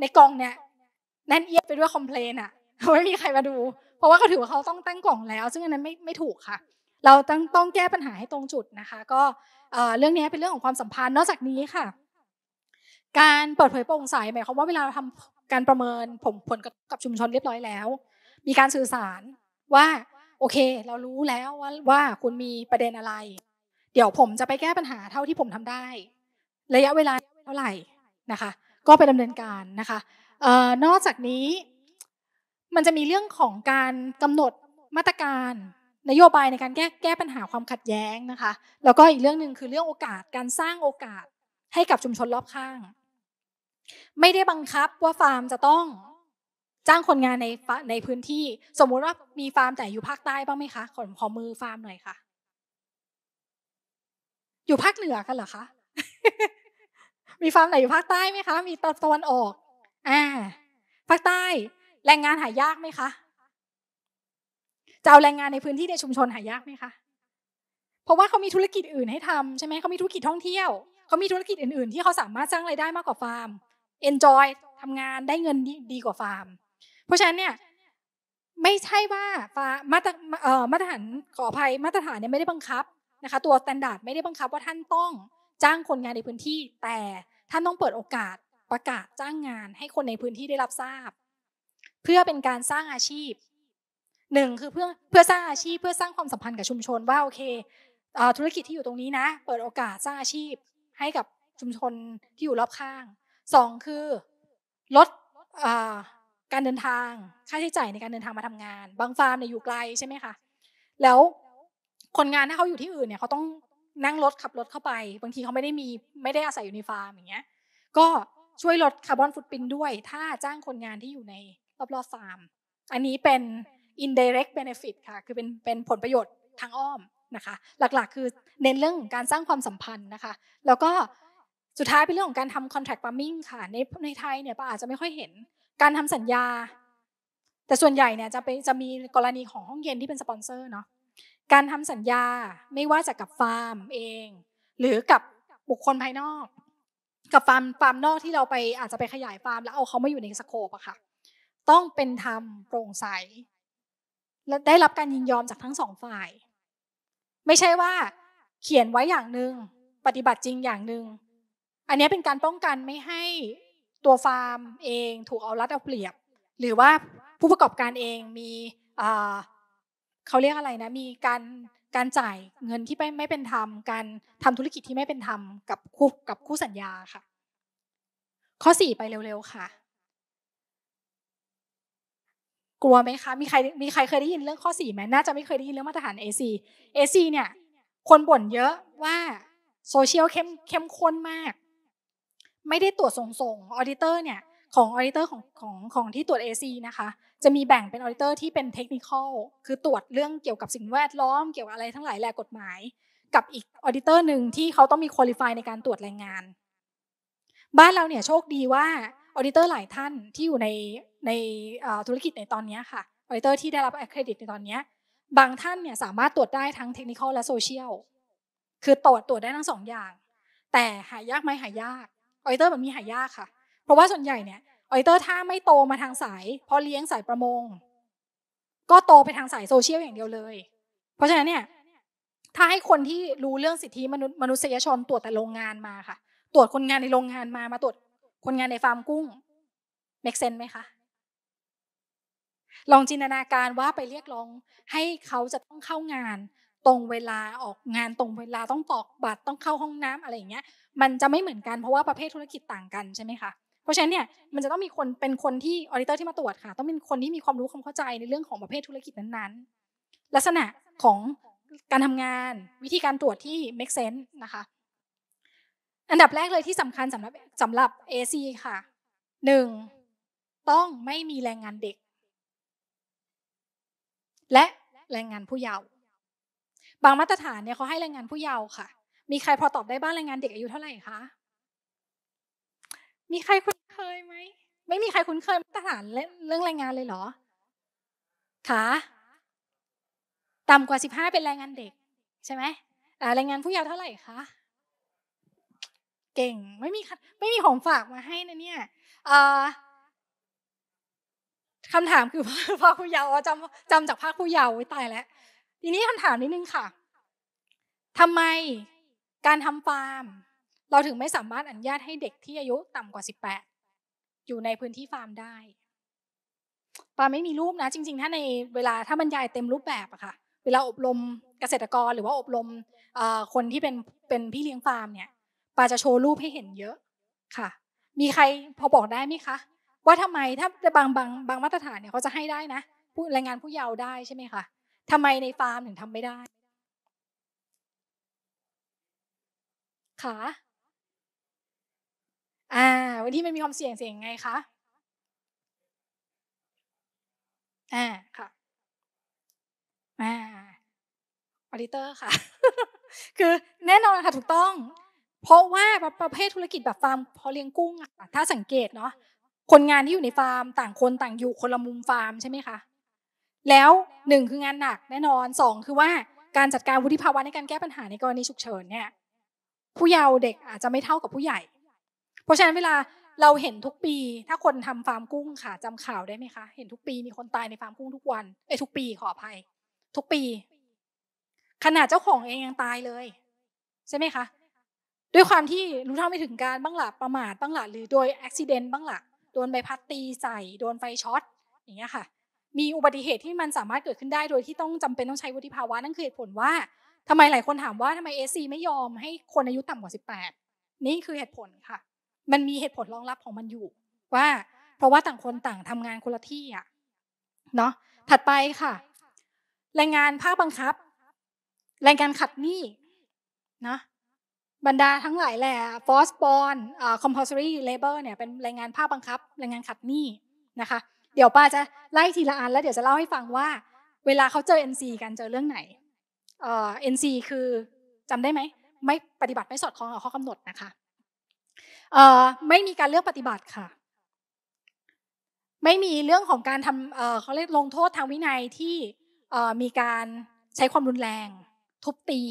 ในกล่องเนี่ยแน่นเอียดไปด้วยคอมเพลนอะไม่มีใครมาดู เพราะว่าเขาถือว่าเขาต้องตั้งกล่องแล้ว ซึ่งอันนั้นไม่ไม่ถูกค่ะ เราต้องต้องแก้ปัญหาให้ตรงจุดนะคะ ก็เรื่องนี้เป็นเรื่องของความสัมพันธ์นอกจากนี้ค่ะ การเปิดเผยโปร่งใสหมายความว่าเวลาเราทำการประเมินผลผลกับชุมชนเรียบร้อยแล้ว มีการสื่อสารว่าโอเคเรารู้แล้วว่าว่าคุณมีประเด็นอะไรเดี๋ยวผมจะไปแก้ปัญหาเท่าที่ผมทำได้ระยะเวลาเท่าไหร่นะคะ ก็ไปดำเนินการนะคะนอกจากนี้ มันจะมีเรื่องของการกำหนดมาตรการ นโยบายในการแก้แก้ปัญหาความขัดแย้งนะคะ แล้วก็อีกเรื่องหนึ่งคือเรื่องโอกาสการสร้างโอกาสให้กับชุมชนรอบข้าง ไม่ได้บังคับว่าฟาร์มจะต้องจ้างคนงานในในพื้นที่ สมมุติว่ามีฟาร์มแต่อยู่ภาคใต้บ้างไหมคะขอขอมือฟาร์มหน่อยค่ะอยู่ภาคเหนือกันเหรอคะ มีฟาร์มไหนอยู่ภาคใต้ไหมคะ มีตะวันออกอ่าภาคใต้ แรงงานหายากไหมคะจะเอาแรงงานในพื้นที่ในชุมชนหายากไหมคะ เพราะว่าเขามีธุรกิจอื่นให้ทำใช่ไหมเขามีธุรกิจท่องเที่ยว เขามีธุรกิจอื่น ๆ ที่เขาสามารถสร้างรายได้มากกว่าฟาร์ม enjoy ทำงานได้เงินดีกว่าฟาร์ม เพราะฉะนั้นเนี่ย ไม่ใช่ว่าฟามาตรมาตรฐานขออภัยมาตรฐานเนี่ยไม่ได้บังคับนะคะตัวมาตรฐานไม่ได้บังคับว่าท่านต้องจ้างคนงานในพื้นที่ แต่ท่านต้องเปิดโอกาสประกาศจ้างงาน ให้คนในพื้นที่ได้รับทราบ เพื่อเป็นการสร้างอาชีพหนึ่งคือเพื่อเพื่อสร้างอาชีพเพื่อสร้างความสัมพันธ์กับชุมชนว่าโอเคธุรกิจที่อยู่ตรงนี้นะ เปิดโอกาสสร้างอาชีพให้กับชุมชนที่อยู่รอบข้างสองคือลดการเดินทางค่าใช้จ่ายในการเดินทางมาทำงาน บางฟาร์มเนี่ยอยู่ไกล ใช่ไหมคะแล้วคนงานถ้าเขาอยู่ที่อื่นเนี่ยเขาต้องนั่งรถขับรถเข้าไป บางทีเขาไม่ได้มีไม่ได้อาศัยอยู่ในฟาร์มอย่างเงี้ย ก็ช่วยลดคาร์บอนฟุตปรินด้วยถ้าจ้างคนงานที่อยู่ในรอบๆฟาร์มอันนี้เป็น indirect benefit ค่ะ คือเป็นเป็นผลประโยชน์ทางอ้อมนะคะ หลัก ๆ คือเน้นเรื่องการสร้างความสัมพันธ์นะคะ แล้วก็สุดท้ายเป็นเรื่องของการทำ contract farming ค่ะ ในในไทยเนี่ยปาอาจจะไม่ค่อยเห็นการทำสัญญา แต่ส่วนใหญ่เนี่ยจะไปจะมีกรณีของห้องเย็นที่เป็นสปอนเซอร์เนาะการทำสัญญาไม่ว่าจะกับฟาร์มเอง หรือกับบุคคลภายนอก กับฟาร์มฟาร์มนอกที่เราไปอาจจะไปขยายฟาร์มแล้วเอาเขามาอยู่ในสโคปอะค่ะต้องเป็นธรรมโปร่งใส และได้รับการยินยอมจากทั้งสองฝ่าย ไม่ใช่ว่าเขียนไว้อย่างหนึ่งปฏิบัติจริงอย่างหนึ่งอันนี้เป็นการป้องกันไม่ให้ตัวฟาร์ม เองถูกเอารัดเอาเปรียบ หรือว่าผู้ประกอบการเองมีเขาเรียกอะไรนะ มีการการจ่ายเงินที่ไม่ไม่เป็นธรรมการทำธุรกิจที่ไม่เป็นธรรมกับคู่กับคู่สัญญาค่ะ ข้อสี่ไปเร็วๆค่ะ กลัวไหมคะ มีใครมีใครเคยได้ยินเรื่องข้อสี่ไหมน่าจะไม่เคยได้ยินเรื่องมาตรฐาน AC AC เนี่ยคนบ่นเยอะว่าโซเชียลเข้มเข้มข้นมากไม่ได้ตรวจส่งส่งออเดเตอร์เนี่ยของออเดเตอร์ของของของที่ตรวจ AC นะคะจะมีแบ่งเป็นออเดเตอร์ที่เป็นเทคนิคอลคือตรวจเรื่องเกี่ยวกับสิ่งแวดล้อมเกี่ยวกับอะไรทั้งหลายแหล่กฎหมาย กับอีกออเดเตอร์หนึ่งที่เขาต้องมีคุณลิฟายในการตรวจแรงงาน บ้านเราเนี่ยโชคดีว่าออเดเตอร์หลายท่านที่อยู่ในในธุรกิจในตอนนี้ค่ะออเดเตอร์ที่ได้รับเครดิตในตอนนี้บางท่านเนี่ยสามารถตรวจได้ทั้งเทคนิคอลและโซเชียลคือตรวจตรวจได้ทั้งสองอย่าง แต่หายากไหมหายากออเดเตอร์แบบนี้หายากค่ะเพราะว่าส่วนใหญ่เนี่ยออยเตอร์ถ้าไม่โตมาทางสายเพราะเลี้ยงสายประมงก็โตไปทางสายโซเชียลอย่างเดียวเลย เพราะฉะนั้นเนี่ยถ้าให้คนที่รู้เรื่องสิทธิมนุษยมนุษยชนตรวจแต่โรงงานมาค่ะ ตรวจคนงานในโรงงานมามาตรวจคนงานในฟาร์มกุ้งเมกเซนไหมคะลองจินตนาการว่าไปเรียกร้องให้เขาจะต้องเข้างานตรงเวลาออกงานตรงเวลาต้องตอกบัตรต้องเข้าห้องน้ำอะไรอย่างเงี้ย มันจะไม่เหมือนกันเพราะว่าประเภทธุรกิจต่างกันใช่ไหมคะราะฉะนั้นเนี่ยมันจะต้องมีคนเป็นคนที่ออเดเตอร์ที่มาตรวจค่ะ ต้องเป็นคนที่มีความรู้ความเข้าใจในเรื่องของประเภทธุรกิจนั้นๆ ลักษณะของการทำงานวิธีการตรวจที่ make sense นะคะ อันดับแรกเลยที่สำคัญสำหรับสำหรับ AC ค่ะหนึ่งต้องไม่มีแรงงานเด็ก และแรงงานผู้เยาว์บางมาตรฐานเนี่ยเขาให้แรงงานผู้เยาว์ค่ะ มีใครพอตอบได้บ้างแรงงานเด็กอายุเท่าไหร่คะมีใครคุณคยไหมไม่มีใครคุ้นเคยมาตรฐานเรื่องแรงงานเลยเหรอคะต่ำกว่าสิบห้าเป็นแรงงานเด็ก ใช่ไหมแรงงานผู้เยาว์เท่าไหร่คะเก่งไม่มี ไม่มีของฝากมาให้นะเนี่ยคำถามคือภาคผู้เยาว์จำจำจากภาคผู้เยาว์ไว้ตายแล้วทีนี้คำถามนิดนึงค่ะทำไมการทำฟาร์ม เราถึงไม่สามารถอนุญาตให้เด็กที่อายุต่ำกว่า18อยู่ในพื้นที่ฟาร์มได้ปาไม่มีรูปนะ จริง ๆ ถ้าในเวลาถ้าบรรยายเต็มรูปแบบอะค่ะ เวลาอบรมเกษตรกรหรือว่าอบรมคนที่เป็นเป็นพี่เลี้ยงฟาร์มเนี่ยปาจะโชว์รูปให้เห็นเยอะค่ะ มีใครพอบอกได้ไหมคะว่าทำไมถ้าบางบางบางมาตรฐานเนี่ยเขาจะให้ได้นะผู้รายงานผู้เยาว์ได้ใช่ไหมคะทำไมในฟาร์มถึงทำไม่ได้ค่ะอ่าวันที่มันมีความเสี่ยงเสี่ยงไงคะอ่าค่ะอ่าออริเตอร์ค่ะ คือแน่นอนค่ะถูกต้อง เพราะว่าประเภทธุรกิจแบบฟาร์มพอเลี้ยงกุ้งอะถ้าสังเกตเนาะคนงานที่อยู่ในฟาร์มต่างคนต่างอยู่คนละมุมฟาร์มใช่ไหมคะ แล้วหนึ่งคืองานหนักแน่นอนสองคือว่าการจัดการวุฒิภาวะในการแก้ปัญหาในกรณีฉุกเฉินเนี่ย ผู้เยาว์เด็กอาจจะไม่เท่ากับผู้ใหญ่เพราะฉะนั้นเวลาเราเห็นทุกปี ถ้าคนทำฟาร์มกุ้งค่ะจำข่าวได้ไหมคะ เห็นทุกปีมีคนตายในฟาร์มกุ้งทุกวันไอ้ทุกปีขออภัย ทุกปี ขนาดเจ้าของเองยังตายเลย ใช่ไหมคะ ด้วยความที่รู้เท่าไม่ถึงการบ้างหละประมาทบ้างหละหรือโดยอุบิเหตุบ้างหละโดนใบพัดตีใส่โดนไฟช็อต อย่างเงี้ยค่ะ มีอุบัติเหตุที่มันสามารถเกิดขึ้นได้โดยที่ต้องจำเป็นต้องใช้วุฒิภาวะนั่นคือเหตุผลว่า ทำไมหลายคนถามว่าทำไมเอซีไม่ยอมให้คนอายุต่ำกว่า18นี่คือเหตุผลค่ะมันมีเหตุผลรองรับของมันอยู่ว่า เพราะว่าต่างคนต่างทำงานคนละที่อ่ะเนาะถัดไปค่ะแรงงานภาคบังคับแรงงานขัดหนี้นะบรรดาทั้งหลายแหละฟอสบอนคอมพอ m ซ u รี่เลเบอร์เนี่ยเป็นแรงงานภาคบังคับแรงงานขัดหนี้นะคะ เดี๋ยวป้าจะไล่ทีละอันแล้วเดี๋ยวจะเล่าให้ฟังว่าเวลาเขาเจอ NC กันเจอเรื่องไหนเอ่อ NC คือจำได้ไหมไม่ปฏิบัติไม่สอดคล้องกับข้อกำหนดนะคะไม่มีการเลือกปฏิบัติค่ะ ไม่มีเรื่องของการทำเขาเรียกลงโทษทางวินัยที่มีการใช้ความรุนแรง ทุบตี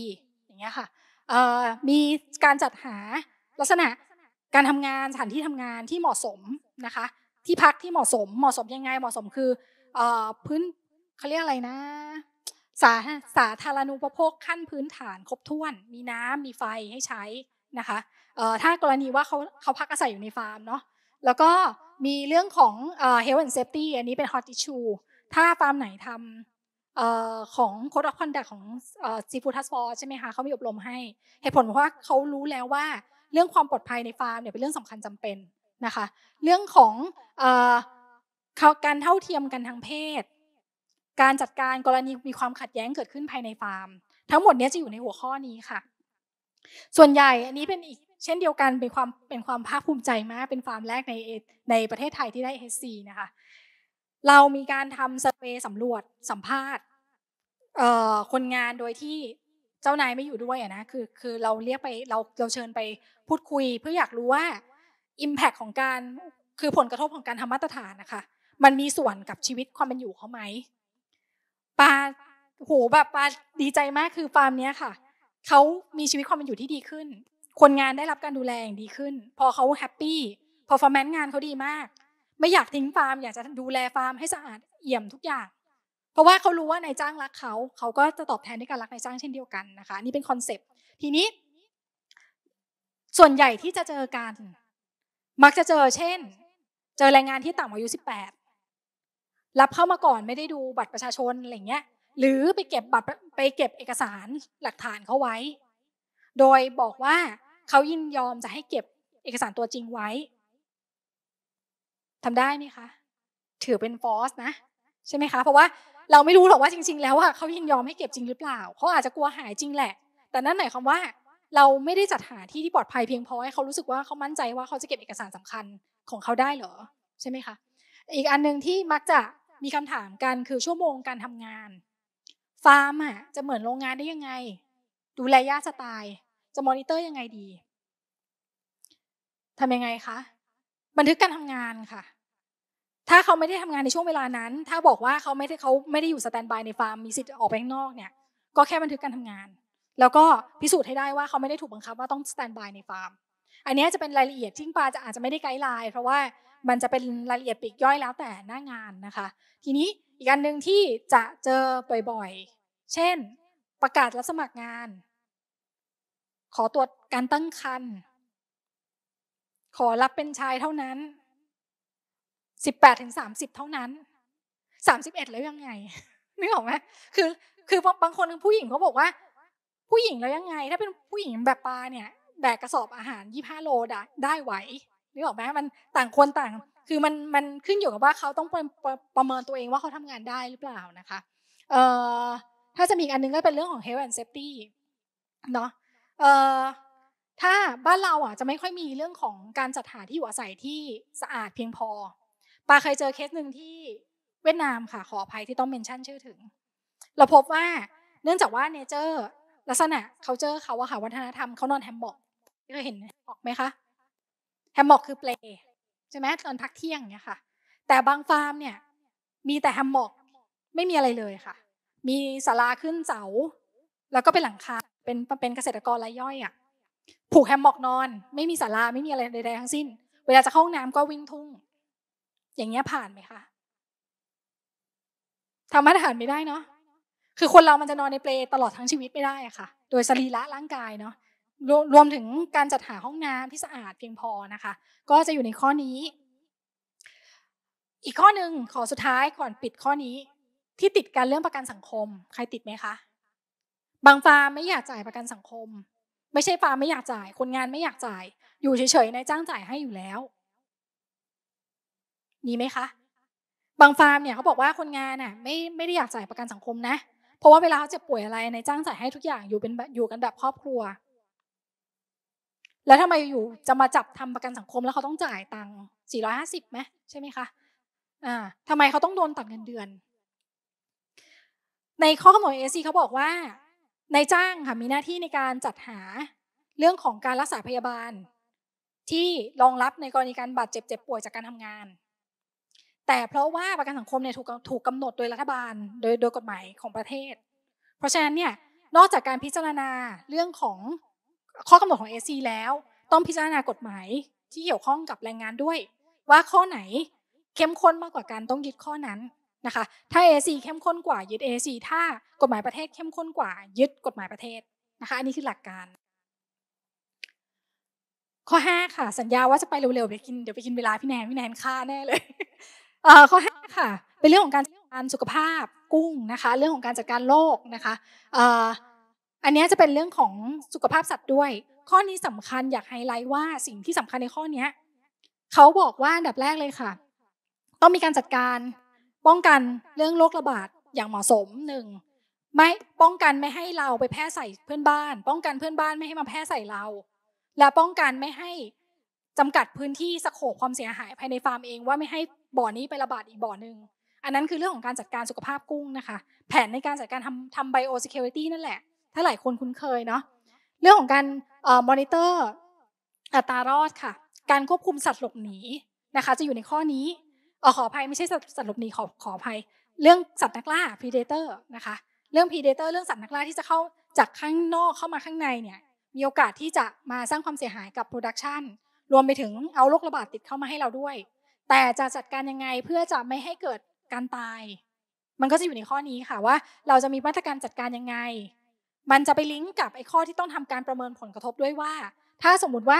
อย่างเงี้ยค่ะมีการจัดหาลักษณะ การทำงานสถานที่ทำงานที่เหมาะสมนะคะ ที่พักที่เหมาะสมเหมาะสมยังไงเหมาะสมคือพื้นเขาเรียกอะไรนะ สาสาธารณูปโภคขั้นพื้นฐานครบถ้วน มีน้ำมีไฟให้ใช้นะคะถ้ากรณีว่าเขาเขาพักอาศัยอยู่ในฟาร์มเนาะแล้วก็มีเรื่องของ health and safety อันนี้เป็น hot issue ถ้าฟาร์มไหนทำของ code of conduct ของ seafood task force ใช่ไหมคะเขามีอบรมให้เหตุผลเพราะว่าเขารู้แล้วว่าเรื่องความปลอดภัยในฟาร์มเนี่ยเป็นเรื่องสำคัญจำเป็นนะคะเรื่องของการเท่าเทียมกันทางเพศ การจัดการกรณีมีความขัดแย้งเกิดขึ้นภายในฟาร์ม ทั้งหมดนี้จะอยู่ในหัวข้อนี้ค่ะ ส่วนใหญ่อันนี้เป็นอีกเช่นเดียวกันเป็นความเป็นความภาคภูมิใจมากเป็นฟาร์มแรกในในประเทศไทยที่ได้ SC นะคะเรามีการทำสเปสำรวจสัมภาษณ์คนงานโดยที่เจ้านายไม่อยู่ด้วยนะคือคือเราเรียกไปเราเราเชิญไปพูดคุยเพื่ออยากรู้ว่า Impact ของการคือผลกระทบของการทำมาตรฐานนะคะมันมีส่วนกับชีวิตความเป็นอยู่เขาไหมปาโหแบบปาดีใจมากคือฟาร์มเนี้ยค่ะเขามีชีวิตความเป็นอยู่ที่ดีขึ้นคนงานได้รับการดูแลอย่างดีขึ้น พอเขาแฮปปี้พอฟอร์แมนซ์งานเขาดีมาก ไม่อยากทิ้งฟาร์ม อยากจะดูแลฟาร์มให้สะอาดเอี่ยมทุกอย่าง เพราะว่าเขารู้ว่านายจ้างรักเขาเขาก็จะตอบแทนด้วยการรักนายจ้างเช่นเดียวกันนะคะนี่เป็นคอนเซปต์ทีนี้ ส่วนใหญ่ที่จะเจอกัน มักจะเจอเช่น เจอแรงงานที่ต่ำกว่าอายุ18รับเข้ามาก่อนไม่ได้ดูบัตรประชาชนอะไรเงี้ยหรือไปเก็บบัตรไปเก็บเอกสารหลักฐานเขาไว้ โดยบอกว่าเขายินยอมจะให้เก็บเอกสารตัวจริงไว้ทำได้ไหมคะถือเป็นฟอสนะใช่ไหมคะเพราะว่าเราไม่รู้หรอกว่าจริงๆ แล้วว่าเขายินยอมให้เก็บจริงหรือเปล่า เขาอาจจะกลัวหายจริงแหละ แต่นั่นหมายความว่า เราไม่ได้จัดหาที่ที่ปลอดภัยเพียงพอให้เขารู้สึกว่าเขามั่นใจว่าเขาจะเก็บเอกสารสำคัญของเขาได้เหรอ ใช่ไหมคะอีกอันหนึ่งที่มักจะมีคำถามกัน คือชั่วโมงการทำงานฟาร์มอ่ะจะเหมือนโรงงานได้ยังไง ดูแลยาสไตล์จะมอนิเตอร์ยังไงดี ทำยังไงคะ บันทึกการทำงานค่ะ ถ้าเขาไม่ได้ทำงานในช่วงเวลานั้น ถ้าบอกว่าเขาไม่ได้เขาไม่ได้อยู่สแตนบายในฟาร์ม มีสิทธิ์ออกไปข้างนอกเนี่ย ก็แค่บันทึกการทำงาน แล้วก็พิสูจน์ให้ได้ว่าเขาไม่ได้ถูกบังคับว่าต้องสแตนบายในฟาร์ม อันนี้จะเป็นรายละเอียดที่ปาจะอาจจะไม่ได้ไกด์ไลน์ เพราะว่ามันจะเป็นรายละเอียดปีกย่อยแล้วแต่หน้างานนะคะ ทีนี้อีกอันหนึ่งที่จะเจอบ่อยๆ เช่นประกาศรับสมัครงานขอตรวจการตั้งครรภ์ขอรับเป็นชายเท่านั้นสิบแปดถึงสามสิบเท่านั้นสามสิบเอ็ดแล้วยังไงนึกออกไหมคือ คือบางคนผู้หญิงเขาบอกว่า ผู้หญิงแล้วยังไง ถ้าเป็นผู้หญิงแบบปลาเนี่ย แบกกระสอบอาหารยี่ห้าโลได้ได้ไหวนึกออกไหมมันต่างคนต่าง คือมันมันขึ้นอยู่กับว่าเขาต้องประประเมินตัวเองว่าเขาทำงานได้หรือเปล่านะคะ เอ่อถ้าจะมีอันนึงก็เป็นเรื่องของ health and safety เนาะถ้าบ้านเราอ่ะจะไม่ค่อยมีเรื่องของการจัดหาที่อยู่อาศัยที่สะอาดเพียงพอปาเคยเจอเคสหนึ่งที่เวียดนามค่ะขออภัยที่ต้องเมนชั่นชื่อถึง เราพบว่าเนื่องจากว่าเนเจอร์ลักษณะเขาเจอเขาอะค่ะวัฒนธรรมเขานอนแฮมบอกเคยเห็นอบอกไหมคะแฮมบอกคือเปลใช่ไหมตอนพักเที่ยงเนี่ยค่ะ แต่บางฟาร์มเนี่ย มีแต่แฮมบอก ไม่มีอะไรเลยค่ะ มีสาราขึ้นเสาแล้วก็เป็นหลังคาเป็นเป็นเกษตรกรรายย่อยอ่ะผูกแฮมมอกนอน ไม่มีสาราไม่มีอะไรใดๆทั้งสิ้น เวลาจะเข้าห้องน้ำก็วิ่งทุ่ง อย่างเงี้ยผ่านไหมคะทำมาตรฐานไม่ได้เนาะคือคนเรามันจะนอนในเปลตลอดทั้งชีวิตไม่ได้อะค่ะ โดยสรีระร่างกายเนาะรรวมถึงการจัดหาห้องน้ำที่สะอาดเพียงพอนะคะ ก็จะอยู่ในข้อนี้ อีกข้อหนึ่งขอสุดท้ายก่อนปิดข้อนี้ ที่ติดการเรื่องประกันสังคม ใครติดไหมคะบางฟาร์มไม่อยากจ่ายประกันสังคม ไม่ใช่ฟาร์มไม่อยากจ่าย คนงานไม่อยากจ่าย อยู่เฉยๆนายจ้างจ่ายให้อยู่แล้วมีไหมคะ บางฟาร์มเนี่ยเขาบอกว่าคนงานน่ะ ไม่ไม่ได้อยากจ่ายประกันสังคมนะ เพราะว่าเวลาเขาเจ็บป่วยอะไรในจ้างจ่ายให้ทุกอย่างอยู่เป็นอยู่กันแบบครอบครัว แล้วทำไมอยู่จะมาจับทำประกันสังคมแล้วเขาต้องจ่ายตังค์สี่ร้อยห้าสิบไหมใช่ไหมคะอ่าทำไมเขาต้องโดนตัดเงินเดือน ในข้อกำหนดเอซีเขาบอกว่านายจ้างค่ะมีหน้าที่ในการจัดหาเรื่องของการรักษาพยาบาล ที่รองรับในกรณีการบาดเจ็บเจ็บป่วยจากการทำงาน แต่เพราะว่าประกันสังคมเนี่ยถูกถูกกำหนดโดยรัฐบาลโดยโดยกฎหมายของประเทศ เพราะฉะนั้นเนี่ยนอกจากการพิจารณาเรื่องของข้อกำหนดของ SC แล้ว ต้องพิจารณากฎหมายที่เกี่ยวข้องกับแรงงานด้วย ว่าข้อไหนเข้มข้นมากกว่ากันต้องยึดข้อนั้นนะคะถ้า ASC เข้มข้นกว่า ยึด ASC ถ้ากฎหมายประเทศเข้มข้นกว่า ยึดกฎหมายประเทศนะคะ อันนี้คือหลักการ ข้อ5ค่ะสัญญาว่าจะไปเร็วๆเดี๋ยวกินเดี๋ยวไปกินเวลาพี่แนนพี่แนนค่าแน่เลย เอ่อข้อ5ค่ะ เป็นเรื่องของการจัดการสุขภาพกุ้งนะคะ เรื่องของการจัดการโรคนะคะเอ่ออันนี้จะเป็นเรื่องของสุขภาพสัตว์ด้วย ข้อนี้สำคัญอยากไฮไลท์ว่าสิ่งที่สำคัญในข้อเนี้ยเขาบอกว่าอันดับแรกเลยค่ะ ต้องมีการจัดการป้องกันเรื่องโรคระบาดอย่างเหมาะสมหนึ่งไม่ป้องกันไม่ให้เราไปแพร่ใส่เพื่อนบ้าน ป้องกันเพื่อนบ้านไม่ให้มาแพร่ใส่เรา และป้องกันไม่ให้จำกัดพื้นที่สโคบความเสียหายภายในฟาร์มเอง ว่าไม่ให้บ่อนี้ไประบาดอีกบ่อหนึ่งอันนั้นคือเรื่องของการจัดการสุขภาพกุ้งนะคะ แผนในการจัดการทำทำไบโอซิเคิยวริตี้นั่นแหละถ้าหลายคนคุ้นเคยเนาะเรื่องของการมอนิเตอร์อัตรารอดค่ะ การควบคุมสัตว์หลบหนีนะคะ จะอยู่ในข้อนี้เออขออภัยไม่ใช่สัตว์หลบหนีขอขออภัยเรื่องสัตว์นักล่าพีเดเตอร์นะคะเรื่องพีเดเตอร์เรื่องสัตว์นักล่าที่จะเข้าจากข้างนอกเข้ามาข้างในเนี่ยมีโอกาสที่จะมาสร้างความเสียหายกับโปรดักชันรวมไปถึงเอาโรคระบาดติดเข้ามาให้เราด้วย แต่จะจัดการยังไงเพื่อจะไม่ให้เกิดการตาย มันก็จะอยู่ในข้อนี้ค่ะว่า เราจะมีมาตรการจัดการยังไงมันจะไปลิงก์กับไอ้ข้อที่ต้องทำการประเมินผลกระทบด้วยว่า ถ้าสมมุติว่า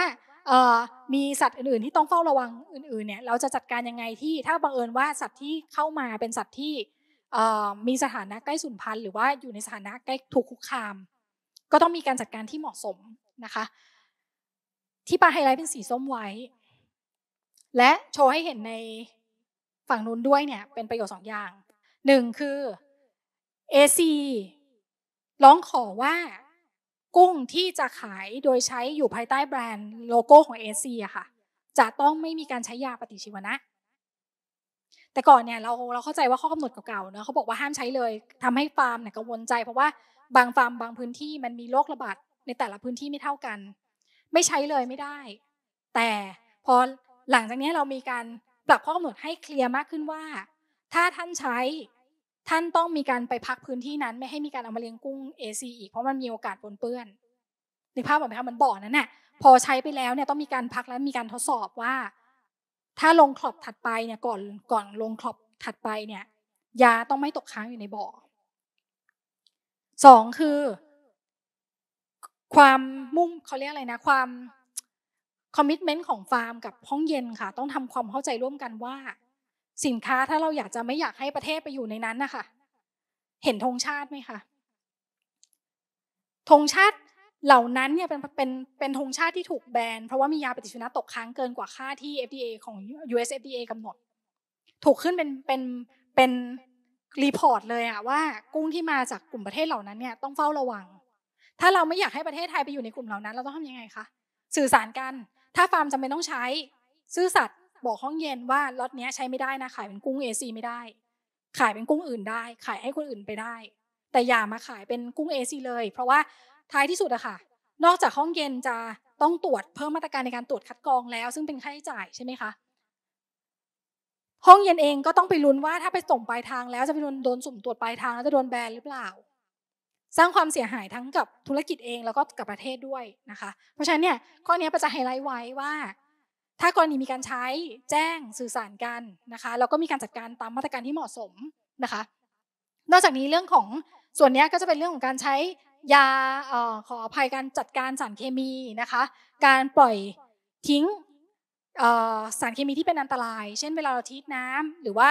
มีสัตว์อื่นๆที่ต้องเฝ้าระวังอื่น ๆเนี่ยเราจะจัดการยังไงที่ถ้าบังเอิญว่าสัตว์ที่เข้ามาเป็นสัตว์ที่มีสถานะใกล้สูญพันธุ์หรือว่าอยู่ในสถานะใกล้ถูกคุกคามก็ต้องมีการจัดการที่เหมาะสมนะคะ ที่ปลาไฮไลท์เป็นสีส้มไว้ และโชว์ให้เห็นในฝั่งนู้นด้วยเนี่ยเป็นประโยชน์สองอย่างหนึ่งคือ AC ร้องขอว่ากุ้งที่จะขายโดยใช้อยู่ภายใต้แบรนด์โลโก้ของเอเซียค่ะ จะต้องไม่มีการใช้ยาปฏิชีวนะ แต่ก่อนเนี่ยเราเราเข้าใจว่าข้อกำหนดเก่าๆเนะเขาบอกว่าห้ามใช้เลย ทำให้ฟาร์มเนี่ยกังวลใจเพราะว่าบางฟาร์มบางพื้นที่มันมีโรคระบาดในแต่ละพื้นที่ไม่เท่ากัน ไม่ใช้เลยไม่ได้ แต่พอหลังจากนี้เรามีการปรับข้อกำหนดให้เคลียร์มากขึ้นว่า ถ้าท่านใช้ท่านต้องมีการไปพักพื้นที่นั้น ไม่ให้มีการเอามาเลี้ยงกุ้ง AC อีกเพราะมันมีโอกาสปนเปื้อนนึกภาพออกไหมคะมันบ่อนั้นน่ะพอใช้ไปแล้วเนี่ยต้องมีการพักและมีการทดสอบว่า ถ้าลงครอบถัดไปเนี่ยก่อนก่อนลงครอบถัดไปเนี่ย ยาต้องไม่ตกค้างอยู่ในบ่อสองคือ ความมุ่งเขาเรียกอะไรนะความคอมมิชเมนต์ของฟาร์มกับห้องเย็นค่ะ ต้องทำความเข้าใจร่วมกันว่าสินค้า ถ้าเราอยากจะไม่อยากให้ประเทศไปอยู่ในนั้นนะคะเห็นธงชาติไหมคะธงชาติเหล่านั้นเนี่ยเป็นเป็นเป็นธงชาติที่ถูกแบนเพราะว่ามียาปฏิชีวนะตกค้างเกินกว่าค่าที่ FDA ของ US FDA กำหนด ถูกขึ้นเป็นเป็นเป็นรีพอร์ตเลยอะว่า กุ้งที่มาจากกลุ่มประเทศเหล่านั้นเนี่ยต้องเฝ้าระวัง ถ้าเราไม่อยากให้ประเทศไทยไปอยู่ในกลุ่มเหล่านั้น เราต้องทำยังไงคะสื่อสารกันถ้าฟาร์มจำเป็นต้องใช้ซื่อสัตย์บอกห้องเย็นว่าล็อตนี้ใช้ไม่ได้นะขายเป็นกุ้งเอซีไม่ได้ ขายเป็นกุ้งอื่นได้ ขายให้คนอื่นไปได้ แต่อย่ามาขายเป็นกุ้งเอซีเลย เพราะว่าท้ายที่สุดอะค่ะ นอกจากห้องเย็นจะต้องตรวจเพิ่มมาตรการในการตรวจคัดกรองแล้วซึ่งเป็นค่าใช้จ่ายใช่ไหมคะห้องเย็นเองก็ต้องไปลุ้นว่าถ้าไปส่งปลายทางแล้วจะไปโดนโดนสุ่มตรวจปลายทางแล้วจะโดนแบนหรือเปล่า สร้างความเสียหายทั้งกับธุรกิจเองแล้วก็กับประเทศด้วยนะคะ เพราะฉะนั้นเนี่ย ข้อนี้ประจะไฮไลท์ไว้ว่าถ้ากรณีมีการใช้แจ้งสื่อสารกันนะคะแล้วก็มีการจัดการตามมาตรการที่เหมาะสมนะคะนอกจากนี้เรื่องของส่วนนี้ก็จะเป็นเรื่องของการใช้ยาขออภัยการจัดการสารเคมีนะคะการปล่อยทิ้งสารเคมีที่เป็นอันตราย เช่นเวลาเราทิ้งน้ำหรือว่า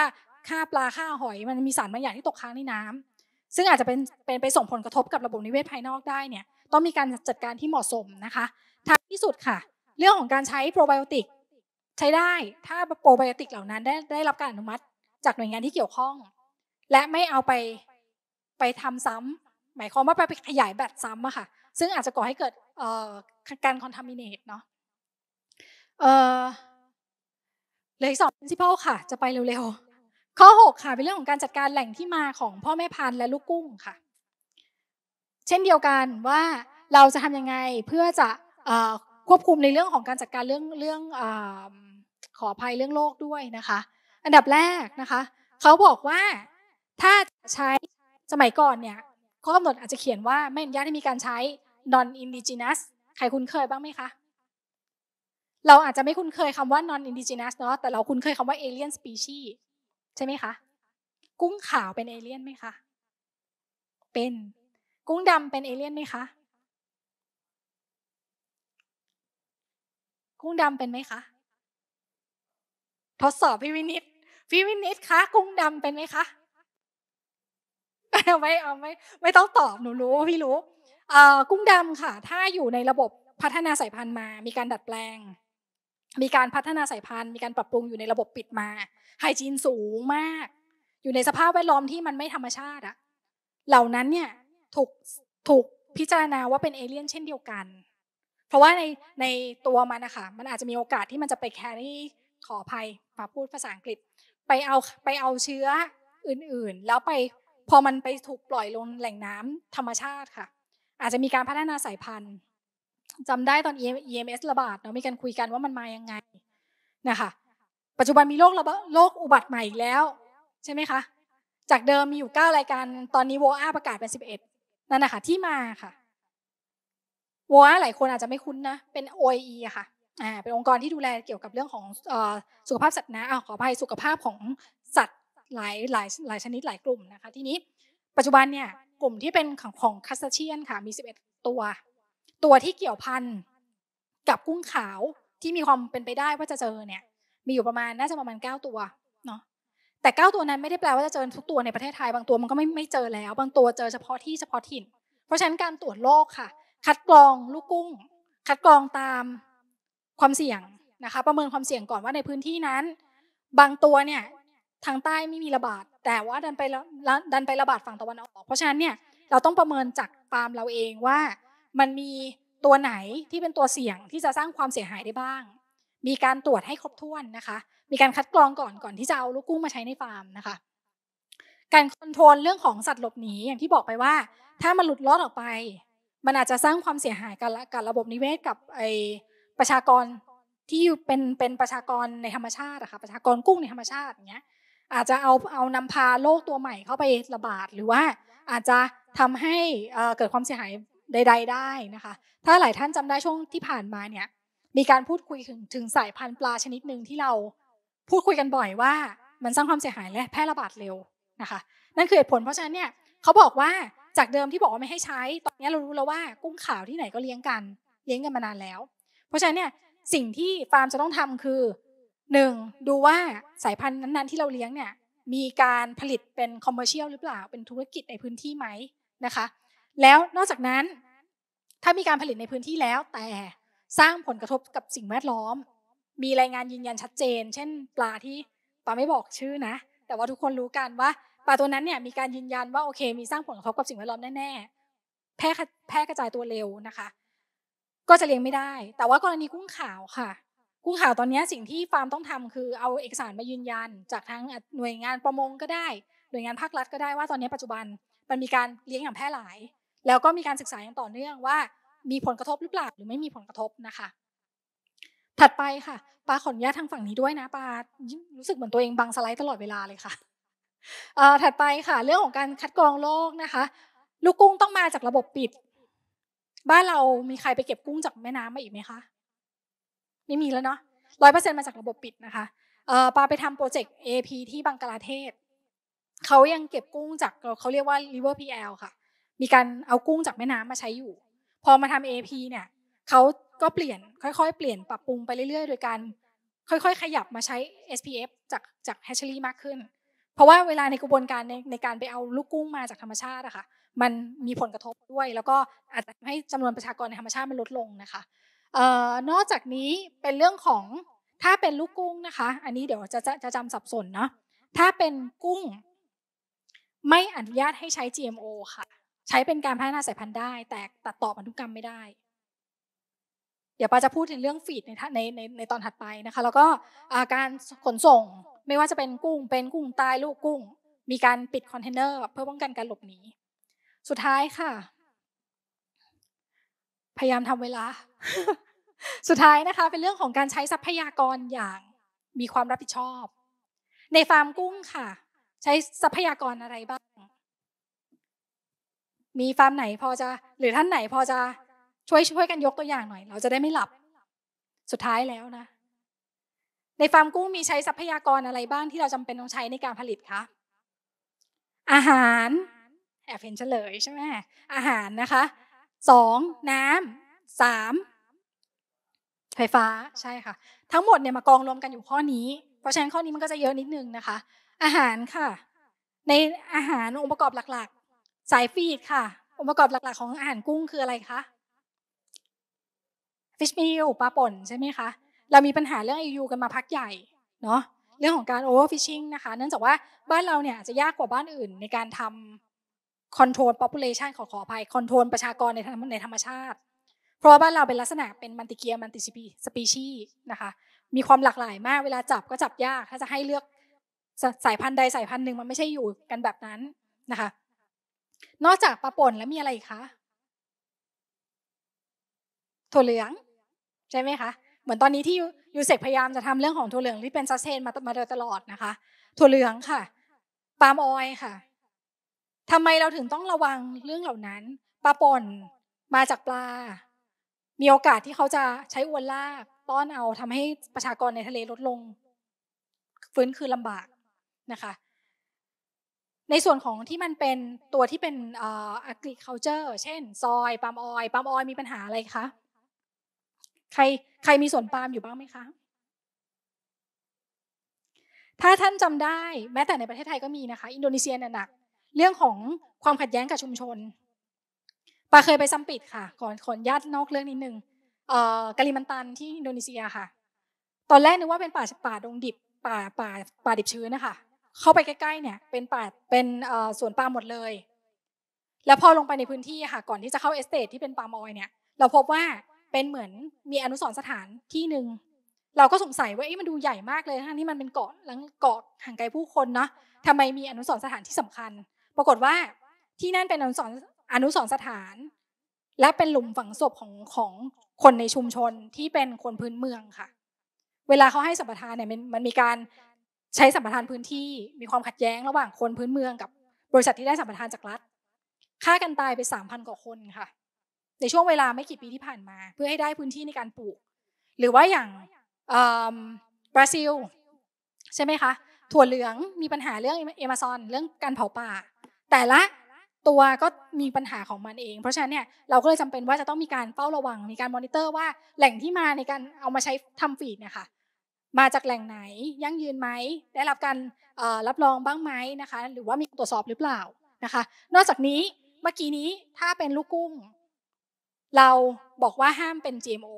ฆ่าปลาฆ่าหอยมันมีสารบางอย่างที่ตกค้างในน้ำ ซึ่งอาจจะเป็นเป็นไปส่งผลกระทบกับระบบนิเวศภายนอกได้เนี่ยต้องมีการจัดการที่เหมาะสมนะคะท้ายที่สุดค่ะเรื่องของการใช้โปรไบโอติกใช้ได้ถ้าโปรไบโอติกเหล่านั้นได้ได้รับการอนุมัติ จากหน่วยงานที่เกี่ยวข้อง และไม่เอาไปไปทำซ้ำ หมายความว่าไปขยายแบตซ้ำอะค่ะซึ่งอาจจะก่อให้เกิดการคอนทามิเนตเนาะเลยสอบสอง principle ค่ะ จะไปเร็วๆข้อ 6 ค่ะเป็นเรื่องของการจัดการแหล่งที่มาของพ่อแม่พันธุ์และลูกกุ้งค่ะ เช่นเดียวกันว่าเราจะทำยังไงเพื่อจะควบคุมในเรื่องของการจัดการเรื่องเรื่องขออภัยเรื่องโลกด้วยนะคะ อันดับแรกนะคะ เขาบอกว่าถ้าใช้สมัยก่อนเนี่ยข้อกำหนดอาจจะเขียนว่าไม่อนุญาตให้มีการใช้ non indigenous ใครคุ้นเคยบ้างไหมคะ เราอาจจะไม่คุ้นเคยคำว่า non indigenous เนาะ แต่เราคุ้นเคยคำว่า alien species ใช่ไหมคะ กุ้งขาวเป็นเอเลียนไหมคะ เป็น กุ้งดำเป็นเอเลียนไหมคะ กุ้งดำเป็นไหมคะทดสอบพี่วินิตพี่วินิตคะกุ้งดำเป็นไหมคะไม่เอาไม่ไม่ต้องตอบหนูรู้พี่รู้กุ้งดำค่ะ ถ้าอยู่ในระบบพัฒนาสายพันธุ์มา มีการดัดแปลง มีการพัฒนาสายพันธุ์มีการปรับปรุงอยู่ในระบบปิดมาไฮจีนสูงมาก อยู่ในสภาพแวดล้อมที่มันไม่ธรรมชาติอะเหล่านั้นเนี่ย ถูกถูกพิจารณาว่าเป็นเอเลี่ยนเช่นเดียวกัน เพราะว่าในในตัวมันนะคะมันอาจจะมีโอกาสที่มันจะไปแครี่ขออภัยมาพูดภาษาอังกฤษไปเอาไปเอาเชื้ออื่น ๆ แล้วไปพอมันไปถูกปล่อยลงแหล่งน้ำ ธรรมชาติค่ะ อาจจะมีการพัฒนาสายพันธุ์จำได้ตอน EMS ระบาดเนาะมีการคุยกันว่ามันมายังไงนะคะปัจจุบันมีโรคระบาดโรคอุบัติใหม่อีกแล้ว ใช่ไหมคะจากเดิมมีอยู่9รายการตอนนี้โวอาประกาศเป็น11นั่นนะคะที่มาค่ะโวอาหลายคนอาจจะไม่คุ้นนะ เป็น OIE ค่ะอ่าเป็นองค์กรที่ดูแลเกี่ยวกับเรื่องของสุขภาพสัตว์นะขออภัยสุขภาพของสัตว์หลายหลายหลายชนิดหลายกลุ่มนะคะทีนี้ปัจจุบันเนี่ย กลุ่มที่เป็นของของคัสเชียนค่ะ มี11ตัว ตัวที่เกี่ยวพันกับกุ้งขาวที่มีความเป็นไปได้ว่าจะเจอเนี่ย มีอยู่ประมาณน่าจะประมาณ9ตัวเนาะแต่9ตัวนั้นไม่ได้แปลว่าจะเจอทุกตัวในประเทศไทยบางตัวมันก็ไม่ไม่เจอแล้ว บางตัวเจอเฉพาะที่เฉพาะถิ่น เพราะฉะนั้นการตรวจโรคค่ะ คัดกรองลูกกุ้ง คัดกรองตามความเสี่ยงนะคะประเมินความเสี่ยงก่อนว่าในพื้นที่นั้น บางตัวเนี่ยทางใต้ไม่มีระบาดแต่ว่าดันไปดันไประบาดฝั่งตะวันออก เพราะฉะนั้นเนี่ยเราต้องประเมินจากฟาร์มเราเองว่ามันมีตัวไหนที่เป็นตัวเสี่ยงที่จะสร้างความเสียหายได้บ้าง มีการตรวจให้ครบถ้วนนะคะ มีการคัดกรองก่อนก่อนที่จะเอาลูกกุ้งมาใช้ในฟาร์มนะคะ การคอนโทรลเรื่องของสัตว์หลบหนีอย่างที่บอกไปว่าถ้ามันหลุดลอดออกไป มันอาจจะสร้างความเสียหายกับกับระบบนิเวศกับไอประชากรที่เป็นเป็นประชากรในธรรมชาติอะค่ะประชากรกุ้งในธรรมชาติอย่างเงี้ยอาจจะเอาเอานำพาโรคตัวใหม่เข้าไประบาดหรือว่าอาจจะทำให้เกิดความเสียหายใด ๆ ได้นะคะถ้าหลายท่านจำได้ช่วงที่ผ่านมาเนี่ยมีการพูดคุยถึงถึงสายพันธุ์ปลาชนิดหนึ่งที่เราพูดคุยกันบ่อยว่า มันสร้างความเสียหายและแพร่ระบาดเร็วนะคะ นั่นคือเหตุผล เพราะฉะนั้นเนี่ยเขาบอกว่าจากเดิมที่บอกว่าไม่ให้ใช้ ตอนนี้เรารู้แล้วว่ากุ้งขาวที่ไหนก็เลี้ยงกันเลี้ยงกันมานานแล้วเพราะฉะนั้นเนี่ย สิ่งที่ฟาร์มจะต้องทำคือหนึ่งดูว่าสายพันธุ์นั้นๆที่เราเลี้ยงเนี่ยมีการผลิตเป็นคอมเมอร์เชียลหรือเปล่าเป็นธุรกิจในพื้นที่ไหมนะคะ แล้วนอกจากนั้น ถ้ามีการผลิตในพื้นที่แล้ว แต่สร้างผลกระทบกับสิ่งแวดล้อม มีรายงานยืนยันชัดเจน เช่น ปลาที่ปลาไม่บอกชื่อนะ แต่ว่าทุกคนรู้กันว่าปลาตัวนั้นเนี่ย มีการยืนยันว่าโอเค มีสร้างผลกระทบกับสิ่งแวดล้อมแน่ๆแ่แพร่กระจายตัวเร็วนะคะก็จะเลี้ยงไม่ได้ แต่ว่ากรณีกุ้งขาวค่ะ กุ้งขาวตอนนี้สิ่งที่ฟาร์มต้องทำคือเอาเอกสารมายืนยัน จากทั้งหน่วยงานประมงก็ได้ หน่วยงานภาครัฐก็ได้ว่าตอนนี้ปัจจุบันมันมีการเลี้ยงอย่างแพร่หลาย แล้วก็มีการศึกษาอย่างต่อเนื่องว่า มีผลกระทบหรือเปล่าหรือไม่มีผลกระทบนะคะ ถัดไปค่ะปาขออนุญาตทางฝั่งนี้ด้วยนะปารู้สึกเหมือนตัวเองบังสไลด์ตลอดเวลาเลยค่ะถัดไปค่ะ เรื่องของการคัดกรองโรคนะคะ ลูกกุ้งต้องมาจากระบบปิดบ้านเรามีใครไปเก็บกุ้งจากแม่น้ำมาอีกไหมคะ ไม่มีแล้วเนาะร้อยเปอร์เซ็นต์มาจากระบบปิดนะคะปาไปทำโปรเจกต์ AP ที่บังกลาเทศเขายังเก็บกุ้งจากเขาเรียกว่า River PL ค่ะ มีการเอากุ้งจากแม่น้ำมาใช้อยู่ พอมาทำ AP เนี่ยเขาก็เปลี่ยนค่อยๆเปลี่ยนปรับปรุงไปเรื่อยๆโดยการค่อยๆขยับมาใช้ SPF จากจาก hatchery มากขึ้น เพราะว่าเวลาในกระบวนการในในการไปเอาลูกกุ้งมาจากธรรมชาติอะค่ะมันมีผลกระทบด้วยแล้วก็อาจจะให้จำนวนประชากรในธรรมชาติมันลดลงนะคะนอกจากนี้เป็นเรื่องของถ้าเป็นลูกกุ้งนะคะ อันนี้เดี๋ยวจะจะจะจำสับสนเนาะถ้าเป็นกุ้ง ไม่อนุญาตให้ใช้ GMO ค่ะ ใช้เป็นการพัฒนาสายพันธุ์ได้แต่ตัดต่อพันธุกรรมไม่ได้ เดี๋ยวปาจะพูดในเรื่องฟีดในในในในตอนถัดไปนะคะ แล้วก็การขนส่งไม่ว่าจะเป็นกุ้ง เป็นกุ้งตายลูกกุ้ง มีการปิดคอนเทนเนอร์เพื่อป้องกันการหลบหนีสุดท้ายค่ะ พยายามทำเวลา สุดท้ายนะคะ เป็นเรื่องของการใช้ทรัพยากรอย่างมีความรับผิดชอบ ในฟาร์มกุ้งค่ะ ใช้ทรัพยากรอะไรบ้าง มีฟาร์มไหนพอจะหรือท่านไหนพอจะช่วยช่วยกันยกตัวอย่างหน่อย เราจะได้ไม่หลับ สุดท้ายแล้วนะ ในฟาร์มกุ้งมีใช้ทรัพยากรอะไรบ้างที่เราจำเป็นต้องใช้ในการผลิตคะอาหารแอบเห็นเฉลยใช่ไหมอาหารนะคะสอง น้ำสาม ไฟฟ้าใช่ค่ะ ทั้งหมดเนี่ยมากองรวมกันอยู่ข้อนี้ เพราะฉะนั้นข้อนี้มันก็จะเยอะนิดนึงนะคะ อาหารค่ะ ในอาหารองค์ประกอบหลักๆสายฟีดค่ะ องค์ประกอบหลักๆของอาหารกุ้งคืออะไรคะฟิชมิลปลาป่นใช่ไหมคะเรามีปัญหาเรื่องอยูกันมาพักใหญ่เนาะเรื่องของการโอเวอร์ฟิชชิงนะคะเนื่องจากว่าบ้านเราเนี่ยจะยากกว่าบ้านอื่นในการทำค o n t r o l population ขอขออภัยคอนโทรลประชากรในในธรรมชาติ เพราะว่าบ้านเราเป็นลักษณะเป็นมันติเกียมันติสปีชีนะคะ มีความหลากหลายมาก เวลาจับก็จับยาก ถ้าจะให้เลือกสายพันธุ์ใดสายพันธุ์หนึ่งมันไม่ใช่อยู่กันแบบนั้นนะคะ นอกจากปลาป่นแล้วมีอะไรคะถั่วเหลืองใช่ไหมคะ เหมือนตอนนี้ที่ยูเซกพยายามจะทำเรื่องของถั่วเหลืองที่เป็นซัสเซนมามาโดยตลอดนะคะถั่วเหลืองค่ะ ปาล์มออยค่ะทำไมเราถึงต้องระวังเรื่องเหล่านั้น ปลาป่นมาจากปลา มีโอกาสที่เขาจะใช้อวนลากต้อนเอาทำให้ประชากรในทะเลลดลง ฟื้นคืนลำบากนะคะ ในส่วนของที่มันเป็นตัวที่เป็นอ่า agriculture เช่น ซอย ปาล์มออยปาล์มออย มีปัญหาอะไรคะ ใครใครมีสวนปาล์มอยู่บ้างไหมคะ ถ้าท่านจำได้แม้แต่ในประเทศไทยก็มีนะคะอินโดนีเซียเนี่ยหนักเรื่องของความขัดแย้งกับชุมชนปาเคยไปซัมปิดค่ะ ก่อนขออนุญาตนอกเรื่องนิดนึงเอ่อกาลิมันตันที่อินโดนีเซียค่ะ ตอนแรกนึกว่าเป็นป่าป่าดงดิบป่าป่าป่าดิบชื้นนะคะ เข้าไปใกล้ๆ เนี่ย เป็นป่าเป็นเอ่อสวนปาล์มหมดเลย แล้วพอลงไปในพื้นที่ค่ะก่อนที่จะเข้าเอสเตทที่เป็นปาล์มออยเนี่ยเราพบว่าเป็นเหมือนมีอนุสรสถานที่หนึ่ง เราก็สงสัยว่าไอ้มันดูใหญ่มากเลยทั้งที่มันเป็นเกาะหลังเกาะห่างไกลผู้คนเนาะทำไมมีอนุสรสถานที่สำคัญปรากฏว่าที่นั่นเป็นอนุสรอนุสรสถาน และเป็นหลุมฝังศพของของคนในชุมชนที่เป็นคนพื้นเมืองค่ะ เวลาเขาให้สัมปทานเนี่ยมันมีการใช้สัมปทานพื้นที่มีความขัดแย้งระหว่างคนพื้นเมืองกับ บริษัทที่ได้สัมปทานจากรัฐฆ่ากันตายไปสามพันกว่าคนค่ะ ในช่วงเวลาไม่กี่ปีที่ผ่านมา เพื่อให้ได้พื้นที่ในการปลูก หรือว่าอย่างบราซิลใช่ไหมคะถั่วเหลืองมีปัญหาเรื่องเอมาซอนเรื่องการเผาป่าแต่ละตัวก็มีปัญหาของมันเอง เพราะฉะนั้นเนี่ยเราก็เลยจำเป็นว่าจะต้องมีการเฝ้าระวัง มีการมอนิเตอร์ว่าแหล่งที่มาในการเอามาใช้ทำฟีดเนี่ยค่ะมาจากแหล่งไหนยั่งยืนไหมได้รับการรับรองบ้างไหมนะคะหรือว่ามีตรวจสอบหรือเปล่านะคะ นอกจากนี้เมื่อกี้นี้ถ้าเป็นลูกกุ้ง เราบอกว่าห้ามเป็น GMO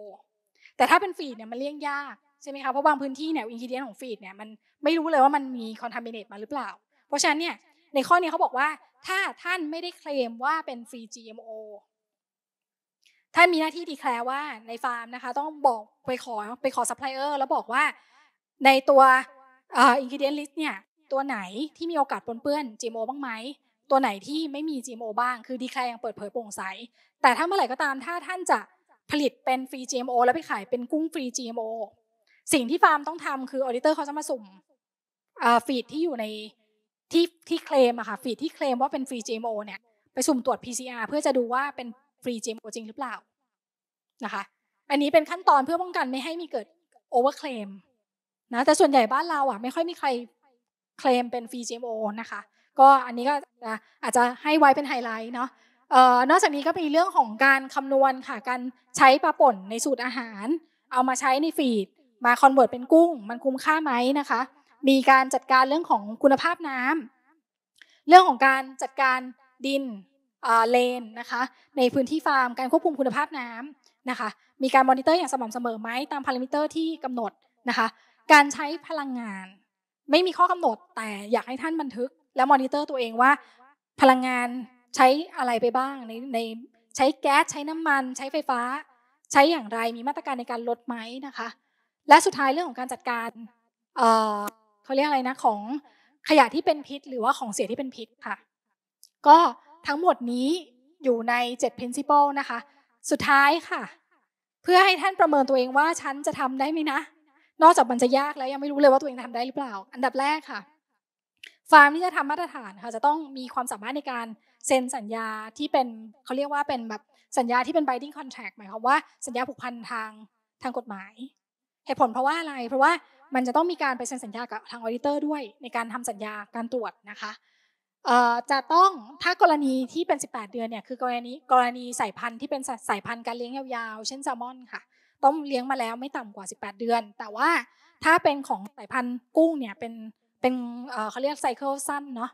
แต่ถ้าเป็นฟีดเนี่ยมันเลี่ยงยากใช่ไหมคะเพราะบางพื้นที่เนี่ยอินกิเดียนของฟีดเนี่ยมันไม่รู้เลยว่ามันมีคอนทามิเนตมาหรือเปล่า เพราะฉะนั้นเนี่ยในข้อนี้เขาบอกว่าถ้าท่านไม่ได้เคลมว่าเป็นฟรี GMO ท่านมีหน้าที่ดีแคลว่าในฟาร์มนะคะ ต้องบอกไปขอไปขอซัพพลายเออร์แล้วบอกว่า ในตัวอินกิเดียนลิสต์เนี่ยตัวไหนที่มีโอกาสปนเปื้อน GMO บ้างไหมตัวไหนที่ไม่มี GMO บ้างคือดีแคลอย่างเปิดเผยโปร่งใส แต่ถ้าเมื่อไหร่ก็ตามถ้าท่านจะผลิตเป็นฟรี GMO แล้วไปขายเป็นกุ้งฟรี GMO สิ่งที่ฟาร์มต้องทำคือออเดเตอร์เขาจะมาสุ่มฟีดที่อยู่ในที่ที่เคลมอะค่ะฟีดที่เคลมว่าเป็นฟรี GMO เนี่ย ไปสุ่มตรวจ PCR เพื่อจะดูว่าเป็นฟรี GMO จริงหรือเปล่านะคะอันนี้เป็นขั้นตอนเพื่อป้องกันไม่ให้มีเกิดโอเวอร์เคลมนะ แต่ส่วนใหญ่บ้านเราอะไม่ค่อยมีใครเคลมเป็นฟรี GMO นะคะ ก็อันนี้ก็อาจจะให้ไว้เป็นไฮไลท์เนาะนอกจากนี้ก็มีเรื่องของการคำนวณค่ะ การใช้ปลาป่นในสูตรอาหาร เอามาใช้ในฟีดมาคอนเวิร์ตเป็นกุ้ง มันคุ้มค่าไหมนะคะมีการจัดการเรื่องของคุณภาพน้ำเรื่องของการจัดการดินเลนนะคะ ในพื้นที่ฟาร์มการควบคุมคุณภาพน้ำนะคะ มีการมอนิเตอร์อย่างสม่ำเสมอไหมตามพารามิเตอร์ที่กำหนดนะคะ การใช้พลังงาน ไม่มีข้อกำหนดแต่อยากให้ท่านบันทึก และมอนิเตอร์ตัวเองว่า พลังงานใช้อะไรไปบ้างในในใช้แก๊สใช้น้ำมัน ใช้ไฟฟ้า ใช้อย่างไรมีมาตรการในการลดไหมนะคะ และสุดท้ายเรื่องของการจัดการเขาเรียกอะไรนะของขยะที่เป็นพิษหรือว่าของเสียที่เป็นพิษค่ะก็ทั้งหมดนี้อยู่ใน 7 principle นะคะ สุดท้ายค่ะ เพื่อให้ท่านประเมินตัวเองว่าฉันจะทำได้ไหมนะ นอกจากมันจะยากแล้วยังไม่รู้เลยว่าตัวเองทำได้หรือเปล่า อันดับแรกค่ะ ฟาร์มที่จะทำมาตรฐานค่ะจะต้องมีความสามารถในการเซ็นสัญญาที่เป็นเขาเรียกว่าเป็นแบบสัญญาที่เป็น binding contract หมายความว่า สัญญาผูกพันทางทางกฎหมายเหตุผลเพราะว่าอะไร เพราะว่ามันจะต้องมีการไปเซ็นสัญญากับทางออเดเตอร์ด้วยในการทำสัญญาการตรวจนะคะจะต้องถ้ากรณีที่เป็น 18 เดือนเนี่ย คือกรณีกรณีสายพันธุ์ที่เป็นสายพันธุ์การเลี้ยงยาวๆ เช่นแซลมอนค่ะ ต้องเลี้ยงมาแล้วไม่ต่ำกว่า 18 เดือน แต่ว่าถ้าเป็นของสายพันธุ์กุ้งเนี่ยเป็นเป็นเขาเรียกไซเคิลสั้นเนาะ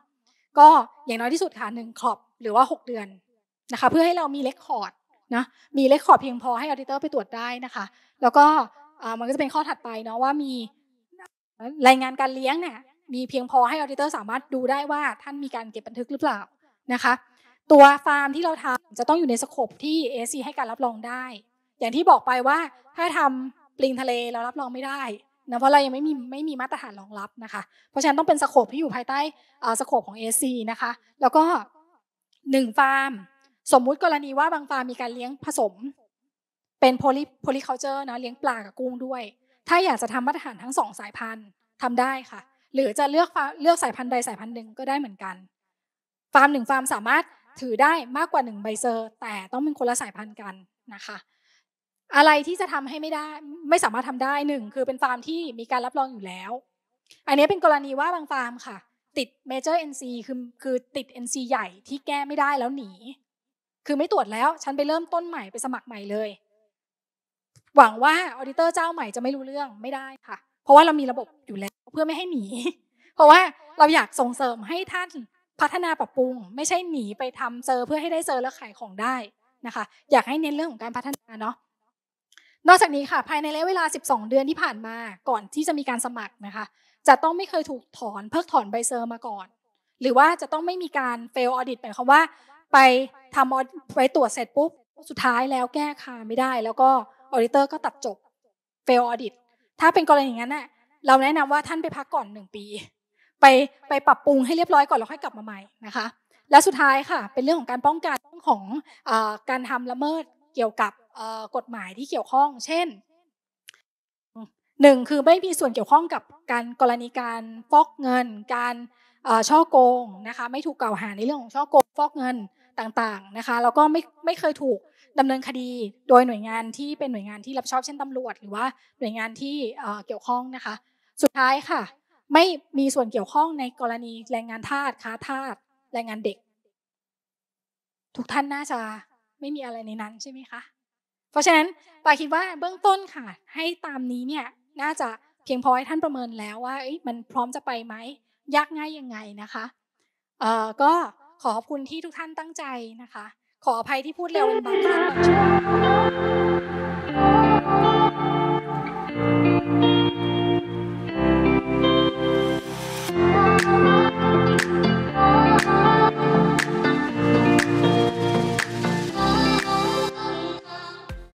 ก็อย่างน้อยที่สุดค่ะหนึ่งขอบหรือว่า 6 เดือนนะคะ เพื่อให้เรามีเลคคอร์ดนะมีเลคคอร์ดเพียงพอให้ออเดเตอร์ไปตรวจได้นะคะ แล้วก็มันก็จะเป็นข้อถัดไปเนาะว่ามีรายงานการเลี้ยงเนี่ยมีเพียงพอให้ออเดเตอร์สามารถดูได้ว่าท่านมีการเก็บบันทึกหรือเปล่านะคะ ตัวฟาร์มที่เราทำจะต้องอยู่ในสโคปที่ ASC ให้การรับรองได้ อย่างที่บอกไปว่าถ้าทำปลิงทะเลเรารับรองไม่ได้นะเพราะเรายังไม่มีไม่มีมาตรฐานรองรับนะคะ เพราะฉะนั้นต้องเป็นสโคปที่อยู่ภายใต้สโคปของ ASC นะคะ แล้วก็1ฟาร์ม สมมุติกรณีว่าบางฟาร์มมีการเลี้ยงผสมเป็นโพลิโพลิเคาเจอร์นะเลี้ยงปลากับกุ้งด้วย ถ้าอยากจะทำมาตรฐานทั้งสองสายพันธุ์ทำได้ค่ะ หรือจะเลือกเลือกสายพันธุ์ใดสายพันธุ์หนึ่งก็ได้เหมือนกัน ฟาร์มหนึ่งฟาร์มสามารถถือได้มากกว่าหนึ่งใบเซอร์แต่ต้องเป็นคนละสายพันธุ์กันนะคะ อะไรที่จะทำให้ไม่ได้ไม่สามารถทำได้หนึ่งคือเป็นฟาร์มที่มีการรับรองอยู่แล้ว อันนี้เป็นกรณีว่าบางฟาร์มค่ะ ติดเมเจอร์เอ็นซีคือคือติดเอ็นซีใหญ่ที่แก้ไม่ได้แล้วหนีคือไม่ตรวจแล้วฉันไปเริ่มต้นใหม่ไปสมัครใหม่เลยหวังว่าออเดเตอร์เจ้าใหม่จะไม่รู้เรื่องไม่ได้ค่ะเพราะว่าเรามีระบบอยู่แล้วเพื่อไม่ให้หนี เพราะว่าเราอยากส่งเสริมให้ท่านพัฒนาปรับปรุง ไม่ใช่หนี ไปทำเซอร์เพื่อให้ได้เซอร์แล้วขายของได้นะคะ อยากให้เน้นเรื่องของการพัฒนาเนาะนอกจากนี้ค่ะ ภายในระยะเวลา 12 เดือนที่ผ่านมาก่อนที่จะมีการสมัครนะคะ จะต้องไม่เคยถูกถอนเพิกถอนใบเซอร์มาก่อน หรือว่าจะต้องไม่มีการ เฟลออดิตหมายความว่า ไปทำไปตรวจเสร็จปุ๊บสุดท้ายแล้วแก้ค่าไม่ได้แล้วก็ออดิเตอร์ก็ตัดจบเฟลออดิต ถ้าเป็นกรณีอย่างนั้นน่ะเราแนะนำว่าท่านไปพักก่อนหนึ่งปี ไปไปปรับปรุงให้เรียบร้อยก่อน แล้วค่อยกลับมาใหม่นะคะ และสุดท้ายค่ะ เป็นเรื่องของการป้องกันเรืของอการทำละเมิดเกี่ยวกับกฎหมายที่เกี่ยวข้อง เช่น หนึ่งคือไม่มีส่วนเกี่ยวข้องกับการกรณีการฟอกเงิน การช่อโกงนะคะ ไม่ถูกกล่าวหาในเรื่องของช่อโกงฟอกเงินต่างๆนะคะ แล้วก็ไม่ไม่เคยถูกดำเนินคดี โดยหน่วยงานที่เป็นหน่วยงานที่รับชอบเช่นตำรวจ หรือว่าหน่วยงานที่เกี่ยวข้องนะคะ สุดท้ายค่ะ ไม่มีส่วนเกี่ยวข้องในกรณีแรงงานทาสค้าทาสแรงงานเด็ก ทุกท่านน่าจะไม่มีอะไรในนั้นใช่ไหมคะ เพราะฉะนั้นปาคิดว่าเบื้องต้นค่ะ ให้ตามนี้เนี่ยน่าจะเพียงพอให้ท่านประเมินแล้วว่ามันพร้อมจะไปไหมยากง่ายยังไงนะคะก็ขอขอบคุณที่ทุกท่านตั้งใจนะคะขออภัยที่พูดเร็วเป็นบางครั้งบางช่วง